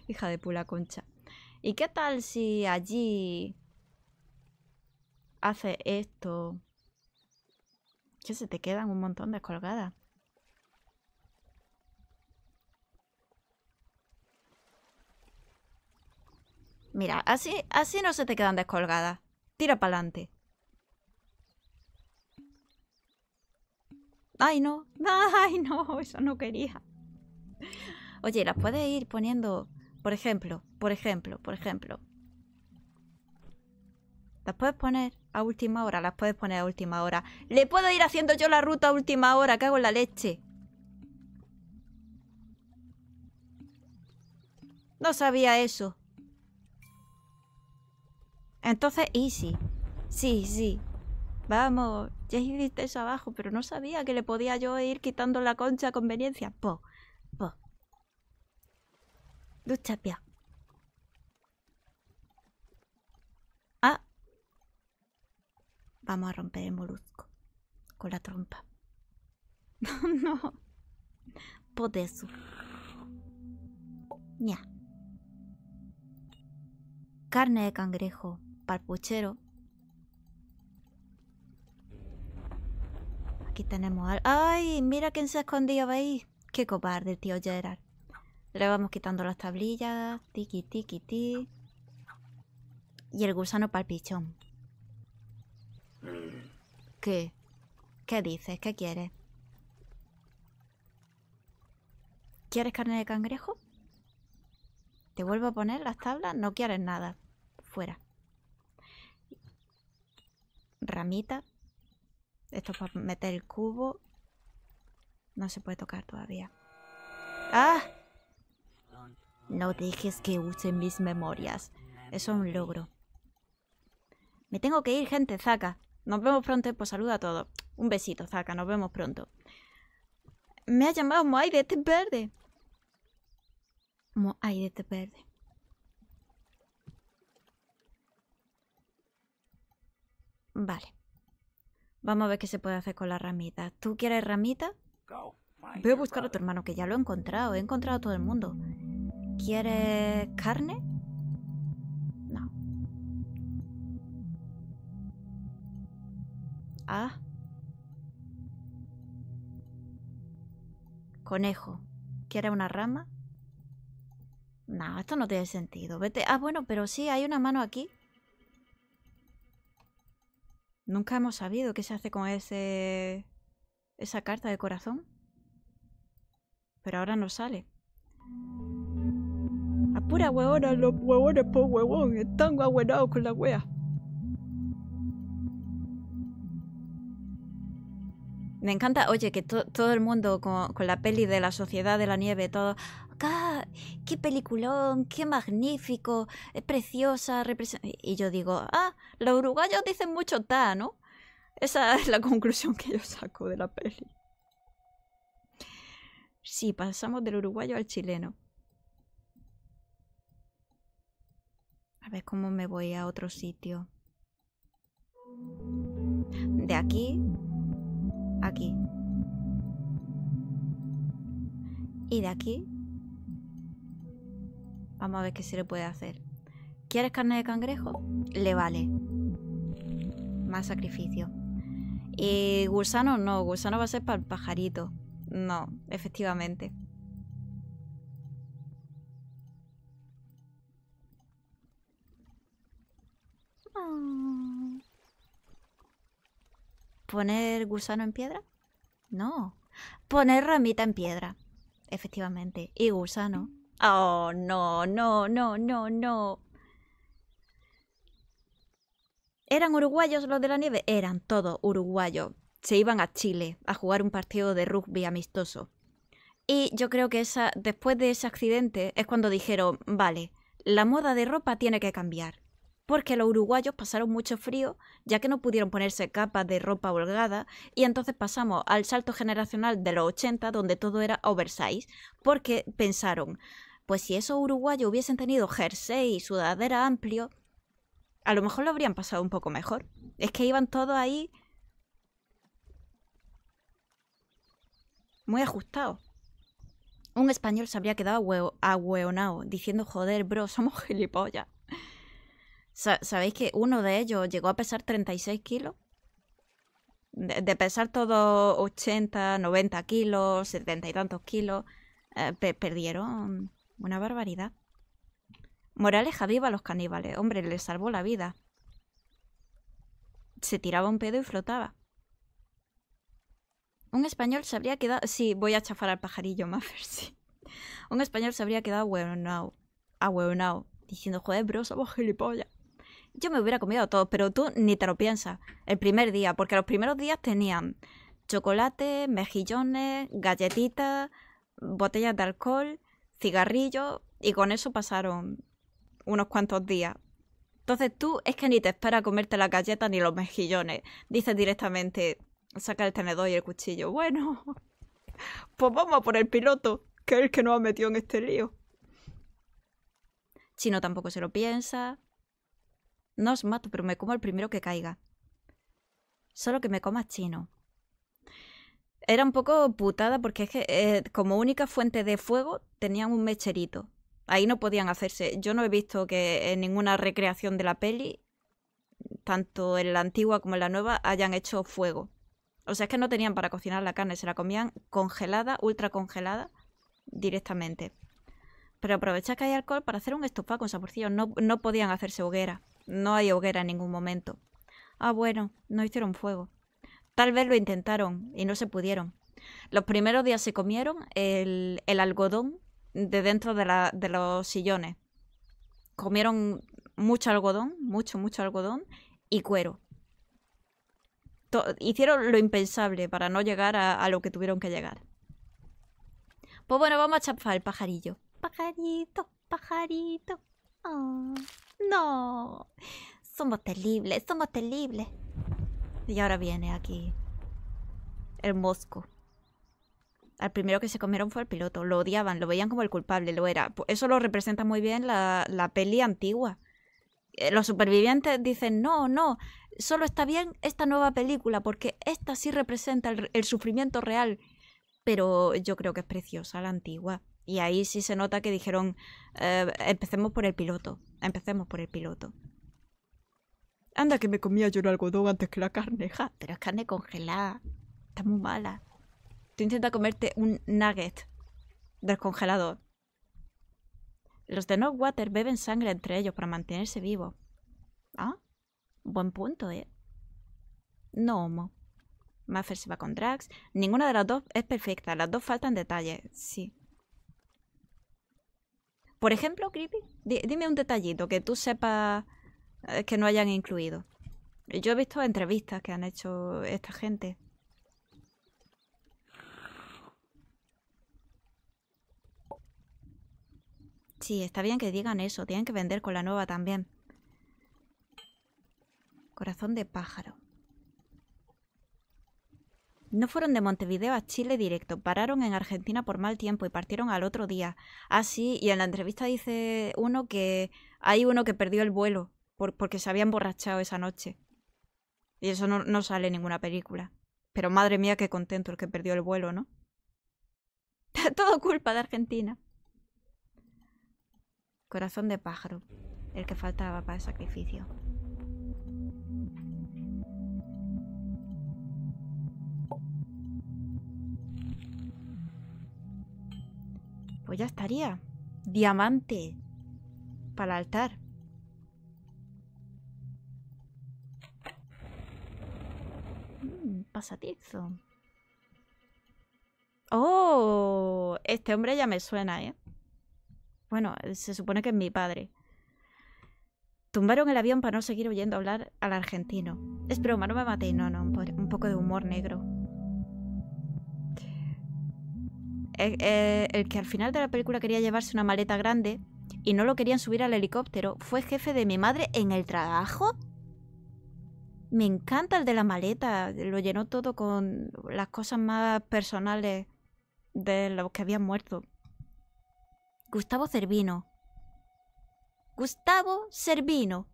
Hija de pula concha. ¿Y qué tal si allí... Hace esto? Que se te quedan un montón colgadas. Mira, así, así no se te quedan descolgadas. Tira para adelante. Ay, no. <laughs> Ay, no. Eso no quería. Oye, las puedes ir poniendo... Por ejemplo, por ejemplo, por ejemplo. Las puedes poner a última hora, las puedes poner a última hora. Le puedo ir haciendo yo la ruta a última hora, cago en la leche. No sabía eso. Entonces, easy. Sí, sí. Vamos, ya hiciste eso abajo, pero no sabía que le podía yo ir quitando la concha a conveniencia. Po, po. Ducha pia. Ah. Vamos a romper el molusco. Con la trompa. <laughs> no. de eso. Ya. Carne de cangrejo parpuchero Aquí tenemos al... ¡Ay! Mira quién se ha escondido, ¿veis? Qué cobarde tío Gerard. Le vamos quitando las tablillas. Tiki, tiki, ti. Y el gusano palpichón. ¿Qué? ¿Qué dices? ¿Qué quieres? ¿Quieres carne de cangrejo? ¿Te vuelvo a poner las tablas? No quieres nada. Fuera ramita. Esto es para meter el cubo. No se puede tocar todavía. ¡Ah! No dejes que use mis memorias. Eso es un logro. Me tengo que ir, gente. Zaka. Nos vemos pronto. Pues saluda a todos. Un besito, Zaka. Nos vemos pronto. Me ha llamado Moai de este verde. Moai de este verde. Vale. Vamos a ver qué se puede hacer con la ramita. ¿Tú quieres ramita? Voy a buscar a tu hermano, que ya lo he encontrado. He encontrado a todo el mundo. ¿Quieres carne? No. Ah. Conejo. ¿Quieres una rama? No, esto no tiene sentido. Vete. Ah, bueno, pero sí, hay una mano aquí. Nunca hemos sabido qué se hace con ese... esa carta de corazón. Pero ahora no sale. Apura huevona, los huevones por huevón. Están guaguenados con la wea. Me encanta, oye, que todo el mundo con, con, la peli de la sociedad de la nieve, todo, qué peliculón, qué magnífico, es eh, preciosa, y yo digo, ah, los uruguayos dicen mucho ta, ¿no? Esa <laughs> es la conclusión que yo saco de la peli. Sí, pasamos del uruguayo al chileno. A ver cómo me voy a otro sitio. De aquí, aquí. Y de aquí Vamos a ver qué se le puede hacer. ¿Quieres carne de cangrejo? Le vale. Más sacrificio. Y gusano no, gusano va a ser para el pajarito. No, efectivamente. ¿Poner gusano en piedra? No. Poner ramita en piedra. Efectivamente. Y gusano. Oh, no, no, no, no, no. ¿Eran uruguayos los de la nieve? Eran todos uruguayos. Se iban a Chile a jugar un partido de rugby amistoso. Y yo creo que esa, después de ese accidente es cuando dijeron, vale, la moda de ropa tiene que cambiar. Porque los uruguayos pasaron mucho frío, ya que no pudieron ponerse capas de ropa holgada, y entonces pasamos al salto generacional de los 80, donde todo era oversize, porque pensaron, pues si esos uruguayos hubiesen tenido jersey y sudadera amplio, a lo mejor lo habrían pasado un poco mejor. Es que iban todos ahí muy ajustados. Un español se habría quedado ahueonado, diciendo, joder, bro, somos <laughs> gilipollas. ¿Sabéis que uno de ellos llegó a pesar 36 kilos? De, pesar todos 80, 90 kilos, 70 y tantos kilos, eh, perdieron una barbaridad. Moraleja viva a los caníbales. Hombre, le salvó la vida. Se tiraba un pedo y flotaba. Un español se habría quedado... Sí, voy a chafar al pajarillo, <laughs> Maffer, Un español se habría quedado A now, Diciendo, joder, bro, somos gilipollas. Yo me hubiera comido a todos, pero tú ni te lo piensas. El primer día, porque los primeros días tenían chocolate, mejillones, galletitas, botellas de alcohol cigarrillo y con eso pasaron unos cuantos días. Entonces tú es que ni te espera comerte la galleta ni los mejillones. Dices directamente, saca el tenedor y el cuchillo. Bueno, <laughs> pues vamos a por el piloto, que es el que nos ha metido en este lío. Chino tampoco se lo piensa. No os mato, pero me como el primero que caiga. Solo que me comas chino. Era un poco putada porque es que eh, como única fuente de fuego tenían un mecherito. Ahí no podían hacerse. Yo no he visto que en ninguna recreación de la peli, tanto en la antigua como en la nueva, hayan hecho fuego. O sea, es que no tenían para cocinar la carne, se la comían congelada, ultra congelada, directamente. Pero aprovecha que hay alcohol para hacer un estofado con saborcillo. No, no podían hacerse hoguera. No hay hoguera en ningún momento. Ah, bueno, no hicieron fuego. Tal vez lo intentaron y no se pudieron. Los primeros días se comieron el, algodón de dentro de, los sillones. Comieron mucho algodón, mucho, mucho algodón y cuero. hicieron lo impensable para no llegar a, lo que tuvieron que llegar. Pues bueno, vamos a chapar el pajarillo. Pajarito, pajarito. Ah, no. Somos terribles, somos terribles. Y ahora viene aquí el mosco. Al primero que se comieron fue el piloto. Lo odiaban, lo veían como el culpable, lo era. Eso lo representa muy bien la, peli antigua. Eh, los supervivientes dicen, no, no, solo está bien esta nueva película porque esta sí representa el, sufrimiento real. Pero yo creo que es preciosa la antigua. Y ahí sí se nota que dijeron, eh, empecemos por el piloto, empecemos por el piloto. Anda que me comía yo el algodón antes que la carne, Pero es carne congelada. Está muy mala. Tú intenta comerte un nugget del congelador. Los de Water beben sangre entre ellos para mantenerse vivos. Ah, buen punto, ¿eh? No homo. Maffer se va con Drax. Ninguna de las dos es perfecta. Las dos faltan detalles. Sí. Por ejemplo, Creepy, dime un detallito que tú sepas eh, que no hayan incluido. Yo he visto entrevistas que han hecho esta gente. Sí, está bien que digan eso. Tienen que vender con la nueva también. Corazón de pájaro. No fueron de Montevideo a Chile directo, pararon en Argentina por mal tiempo y partieron al otro día. Ah, sí, y en la entrevista dice uno que hay uno que perdió el vuelo porque se había emborrachado esa noche. Y eso no, no sale en ninguna película. Pero madre mía, qué contento el que perdió el vuelo, ¿no? <laughs> Todo culpa de Argentina. Corazón de pájaro, el que faltaba para el sacrificio. Pues ya estaría. Diamante. Para el altar. ¡Oh! Este hombre ya me suena, ¿eh? Bueno, eh, se supone que es mi padre. Tumbaron el avión para no seguir oyendo hablar al argentino. Es broma, no me matéis. No, no, un poco de humor negro. Eh, eh, el que al final de la película quería llevarse una maleta grande y no lo querían subir al helicóptero fue jefe de mi madre en el trabajo. Me encanta el de la maleta, lo llenó todo con las cosas más personales de los que habían muerto. Gustavo Cervino. Gustavo Cervino.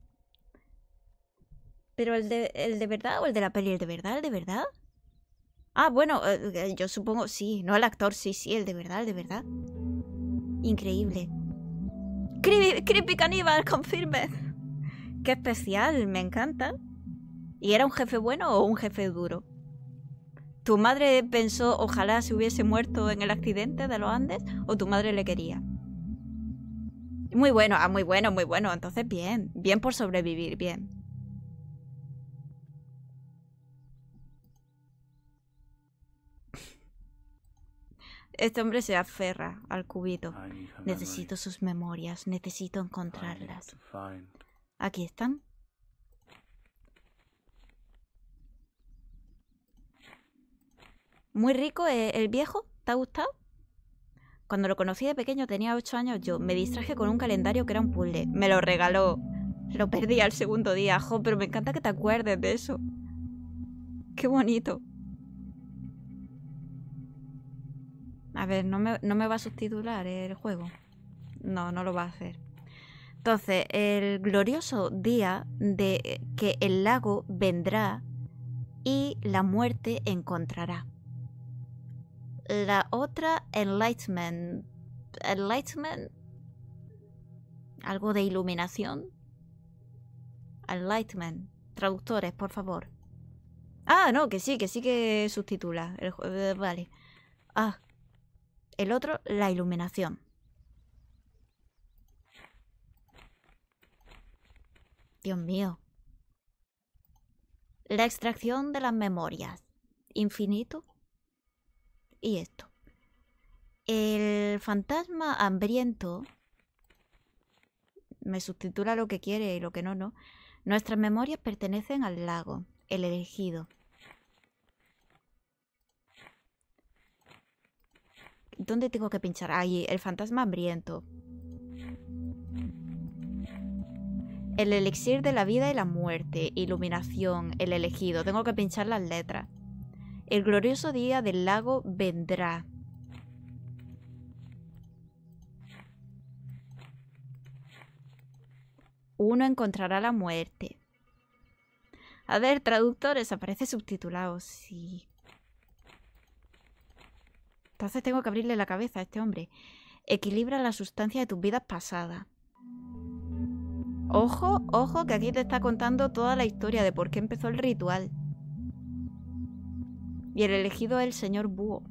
Pero el de, el de verdad o el de la peli, el de verdad, de verdad. Ah, bueno, eh, yo supongo, sí, no el actor, sí, sí, el de verdad, el de verdad. Increíble. Creepy, creepy caníbal, confirme. Qué especial, me encanta. ¿Y era un jefe bueno o un jefe duro? ¿Tu madre pensó ojalá se hubiese muerto en el accidente de los Andes o tu madre le quería? Muy bueno, ah, muy bueno, muy bueno. Entonces bien, bien por sobrevivir, bien. Este hombre se aferra al cubito. Necesito sus memorias, necesito encontrarlas. Aquí están. Muy rico eh, el viejo, ¿te ha gustado? Cuando lo conocí de pequeño, tenía 8 años, yo me distraje con un calendario que era un puzzle. Me lo regaló. Lo perdí al segundo día, jo, pero me encanta que te acuerdes de eso. Qué bonito. A ver, no me, no me va a subtitular eh, el juego. No, no lo va a hacer. Entonces, el glorioso día de eh, que el lago vendrá y la muerte encontrará. La otra, Enlightenment. Enlightenment. Algo de iluminación. Enlightenment. Traductores, por favor. Ah, no, que sí, que sí que subtitula. Eh, vale. Ah. El otro, la iluminación. Dios mío. La extracción de las memorias. Infinito y esto. El fantasma hambriento me subtitula lo que quiere y lo que no, no. Nuestras memorias pertenecen al lago, el elegido. ¿Dónde tengo que pinchar? Ahí, el fantasma hambriento. El elixir de la vida y la muerte, iluminación, el elegido. Tengo que pinchar las letras. El glorioso día del lago vendrá. Uno encontrará la muerte. A ver, traductores, aparece subtitulado, sí. Entonces tengo que abrirle la cabeza a este hombre. Equilibra la sustancia de tus vidas pasadas. Ojo, ojo, que aquí te está contando toda la historia de por qué empezó el ritual. Y el elegido es el señor Búho.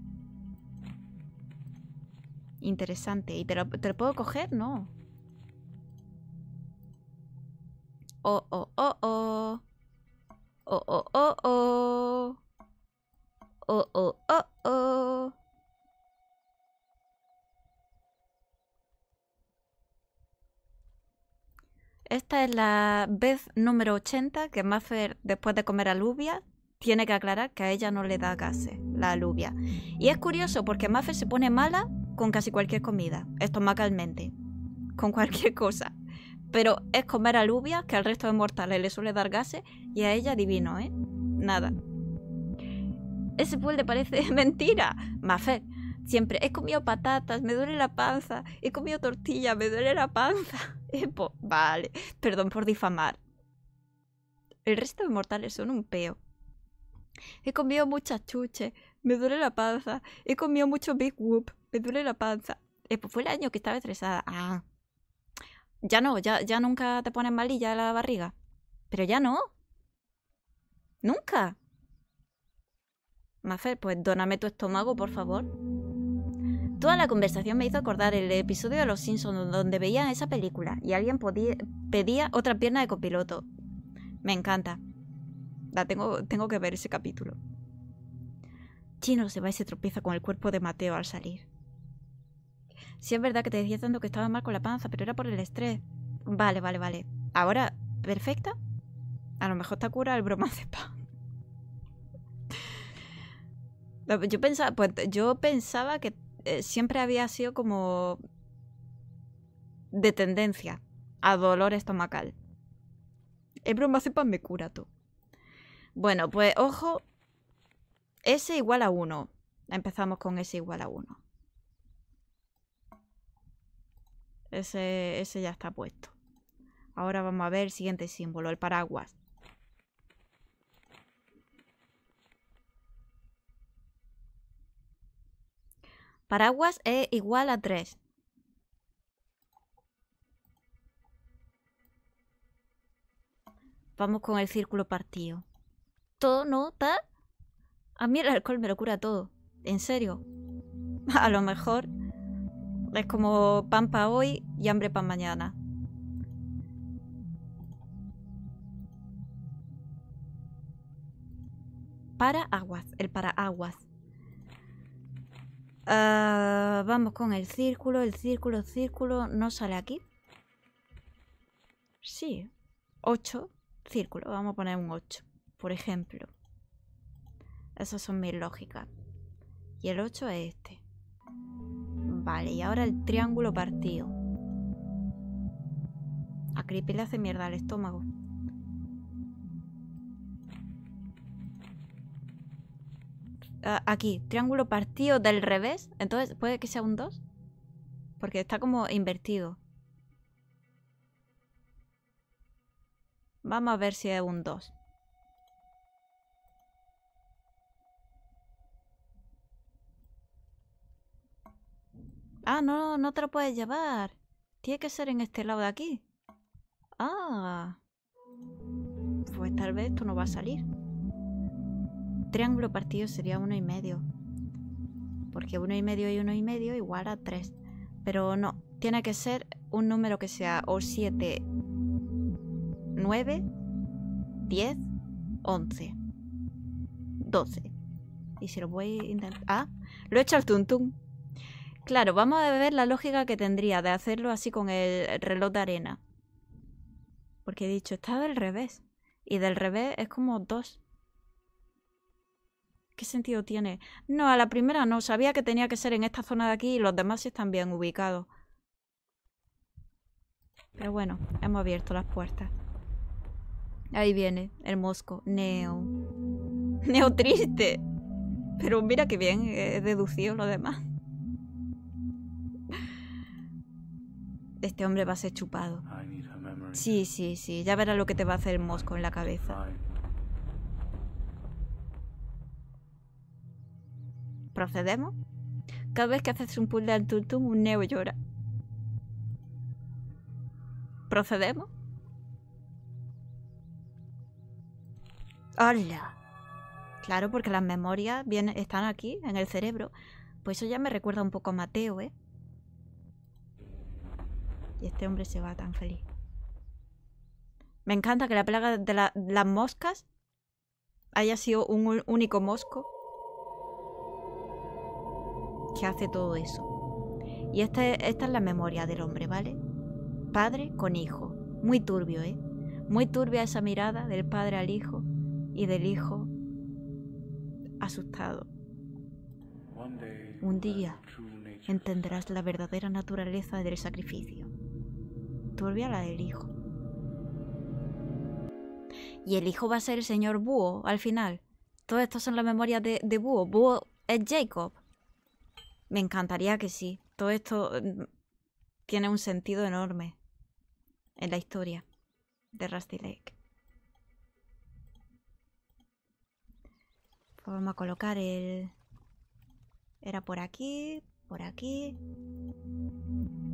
Interesante. ¿Y te lo, puedo coger? No. Oh, oh, oh, oh. Oh, oh, oh, oh. Oh, oh, oh, oh. Esta es la vez número 80 que Maffer, después de comer alubias tiene que aclarar que a ella no le da gases, la alubia. Y es curioso porque Maffer se pone mala con casi cualquier comida, estomacalmente, con cualquier cosa. Pero es comer alubias que al resto de mortales le suele dar gases y a ella divino, ¿eh? Nada. Ese te parece <laughs> mentira. Maffer, siempre he comido patatas, me duele la panza, he comido tortilla, me duele la panza. <laughs> Eh, pues, vale, perdón por difamar. El resto de mortales son un peo. He comido muchas chuches, me duele la panza. He comido mucho Big Whoop, me duele la panza. Eh, pues fue el año que estaba estresada. Ah. Ya no, ya, ya nunca te pones malilla la barriga. Pero ya no. Nunca. Mafer, pues dóname tu estómago, por favor. Toda la conversación me hizo acordar el episodio de Los Simpsons donde veían esa película y alguien pedía otra pierna de copiloto. Me encanta tengo, tengo que ver ese capítulo. Chino se va y se tropieza con el cuerpo de Mateo al salir. Sí es verdad que te decía tanto que estaba mal con la panza, pero era por el estrés. Vale, vale, vale. Ahora, perfecta. A lo mejor te cura el bromazepam. Yo pensaba, pues, yo pensaba que eh, siempre había sido como de tendencia a dolor estomacal. El bromazepam me cura tú. Bueno, pues ojo, S igual a 1. Empezamos con S igual a 1. Ese, ese ya está puesto. Ahora vamos a ver el siguiente símbolo, el paraguas. Paraguas es igual a 3. Vamos con el círculo partido. ¿no? A mí el alcohol me lo cura todo. En serio. <laughs> A lo mejor es como pan para hoy y hambre para mañana. Para aguas el para aguas ah, vamos con el círculo, el círculo, círculo. ¿No sale aquí? Sí. 8, círculo. Vamos a poner un 8 por ejemplo. Esas son mis lógicas. Y el 8 es este. Vale, y ahora el triángulo partido. A Creepy le hace mierda al estómago. Ah, aquí, triángulo partido del revés. Entonces, ¿puede que sea un 2? Porque está como invertido. Vamos a ver si es un 2. Ah, no, no te lo puedes llevar. Tiene que ser en este lado de aquí. Ah. Pues tal vez esto no va a salir. Triángulo partido sería uno y medio. Porque uno y medio y uno y medio igual a tres Pero no, tiene que ser un número que sea o 7, 9, 10, 11, 12. Y si lo voy a intentar... Ah, lo he hecho al tuntún. Claro, vamos a ver la lógica que tendría de hacerlo así con el reloj de arena. Porque he dicho, está del revés. Y del revés es como dos. ¿Qué sentido tiene? No, a la primera no. Sabía que tenía que ser en esta zona de aquí y los demás están bien ubicados. Pero bueno, hemos abierto las puertas. Ahí viene el mosco. Neo. <laughs> Neo triste. Pero mira qué bien he deducido lo demás. este hombre va a ser chupado. Sí, sí, sí, ya verá lo que te va a hacer el mosco en la cabeza. ¿Procedemos? Cada vez que haces un pull de Tuntum, un Neo llora. ¿Procedemos? ¡Hola! Claro, porque las memorias bien, están aquí, en el cerebro. Pues eso ya me recuerda un poco a Mateo, ¿eh? Y este hombre se va tan feliz. Me encanta que la plaga de las moscas haya sido un único mosco que hace todo eso. Y esta es la memoria del hombre, ¿vale? Padre con hijo. Muy turbio, ¿eh? Muy turbia esa mirada del padre al hijo y del hijo asustado. Un día entenderás la verdadera naturaleza del sacrificio turbia la del hijo. Y el hijo va a ser el señor Búho al final. Todo esto son las memorias de, de Búho. Búho es Jacob. Me encantaría que sí. Todo esto mm, tiene un sentido enorme en la historia de Rusty Lake. Pues vamos a colocar el... Era por aquí, por aquí,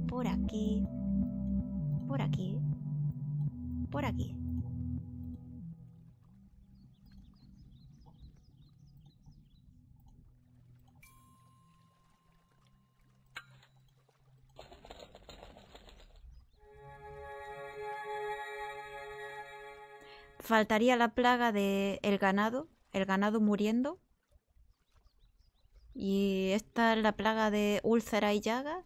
por aquí por aquí, por aquí. faltaría la plaga de el ganado, el ganado muriendo. Y esta es la plaga de úlcera y llaga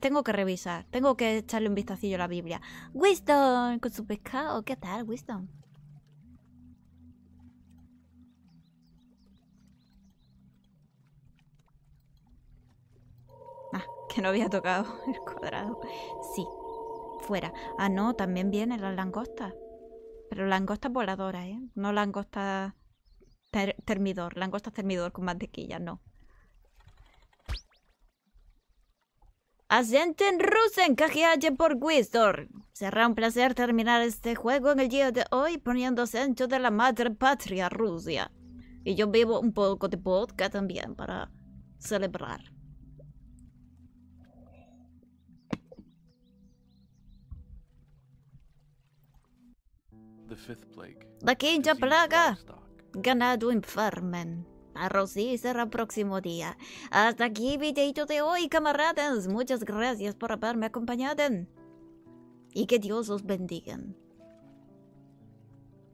tengo que revisar, tengo que echarle un vistacillo a la Biblia. Winston, con su pescado, ¿qué tal, Winston? Ah, que no había tocado <laughs> el cuadrado. Sí, fuera. Ah, no, también vienen las langostas. Pero langostas voladoras, ¿eh? No langostas termidor, langostas termidor con mantequilla, no. en Rusen, KGH por wizard Será un placer terminar este juego en el día de hoy poniendo en de la madre patria Rusia. Y yo bebo un poco de vodka también para celebrar. La quinta plaga. Ganado infarmen. A Rosy será próximo día. Hasta aquí videito de hoy, camaradas. Muchas gracias por haberme acompañado. Y que Dios os bendiga.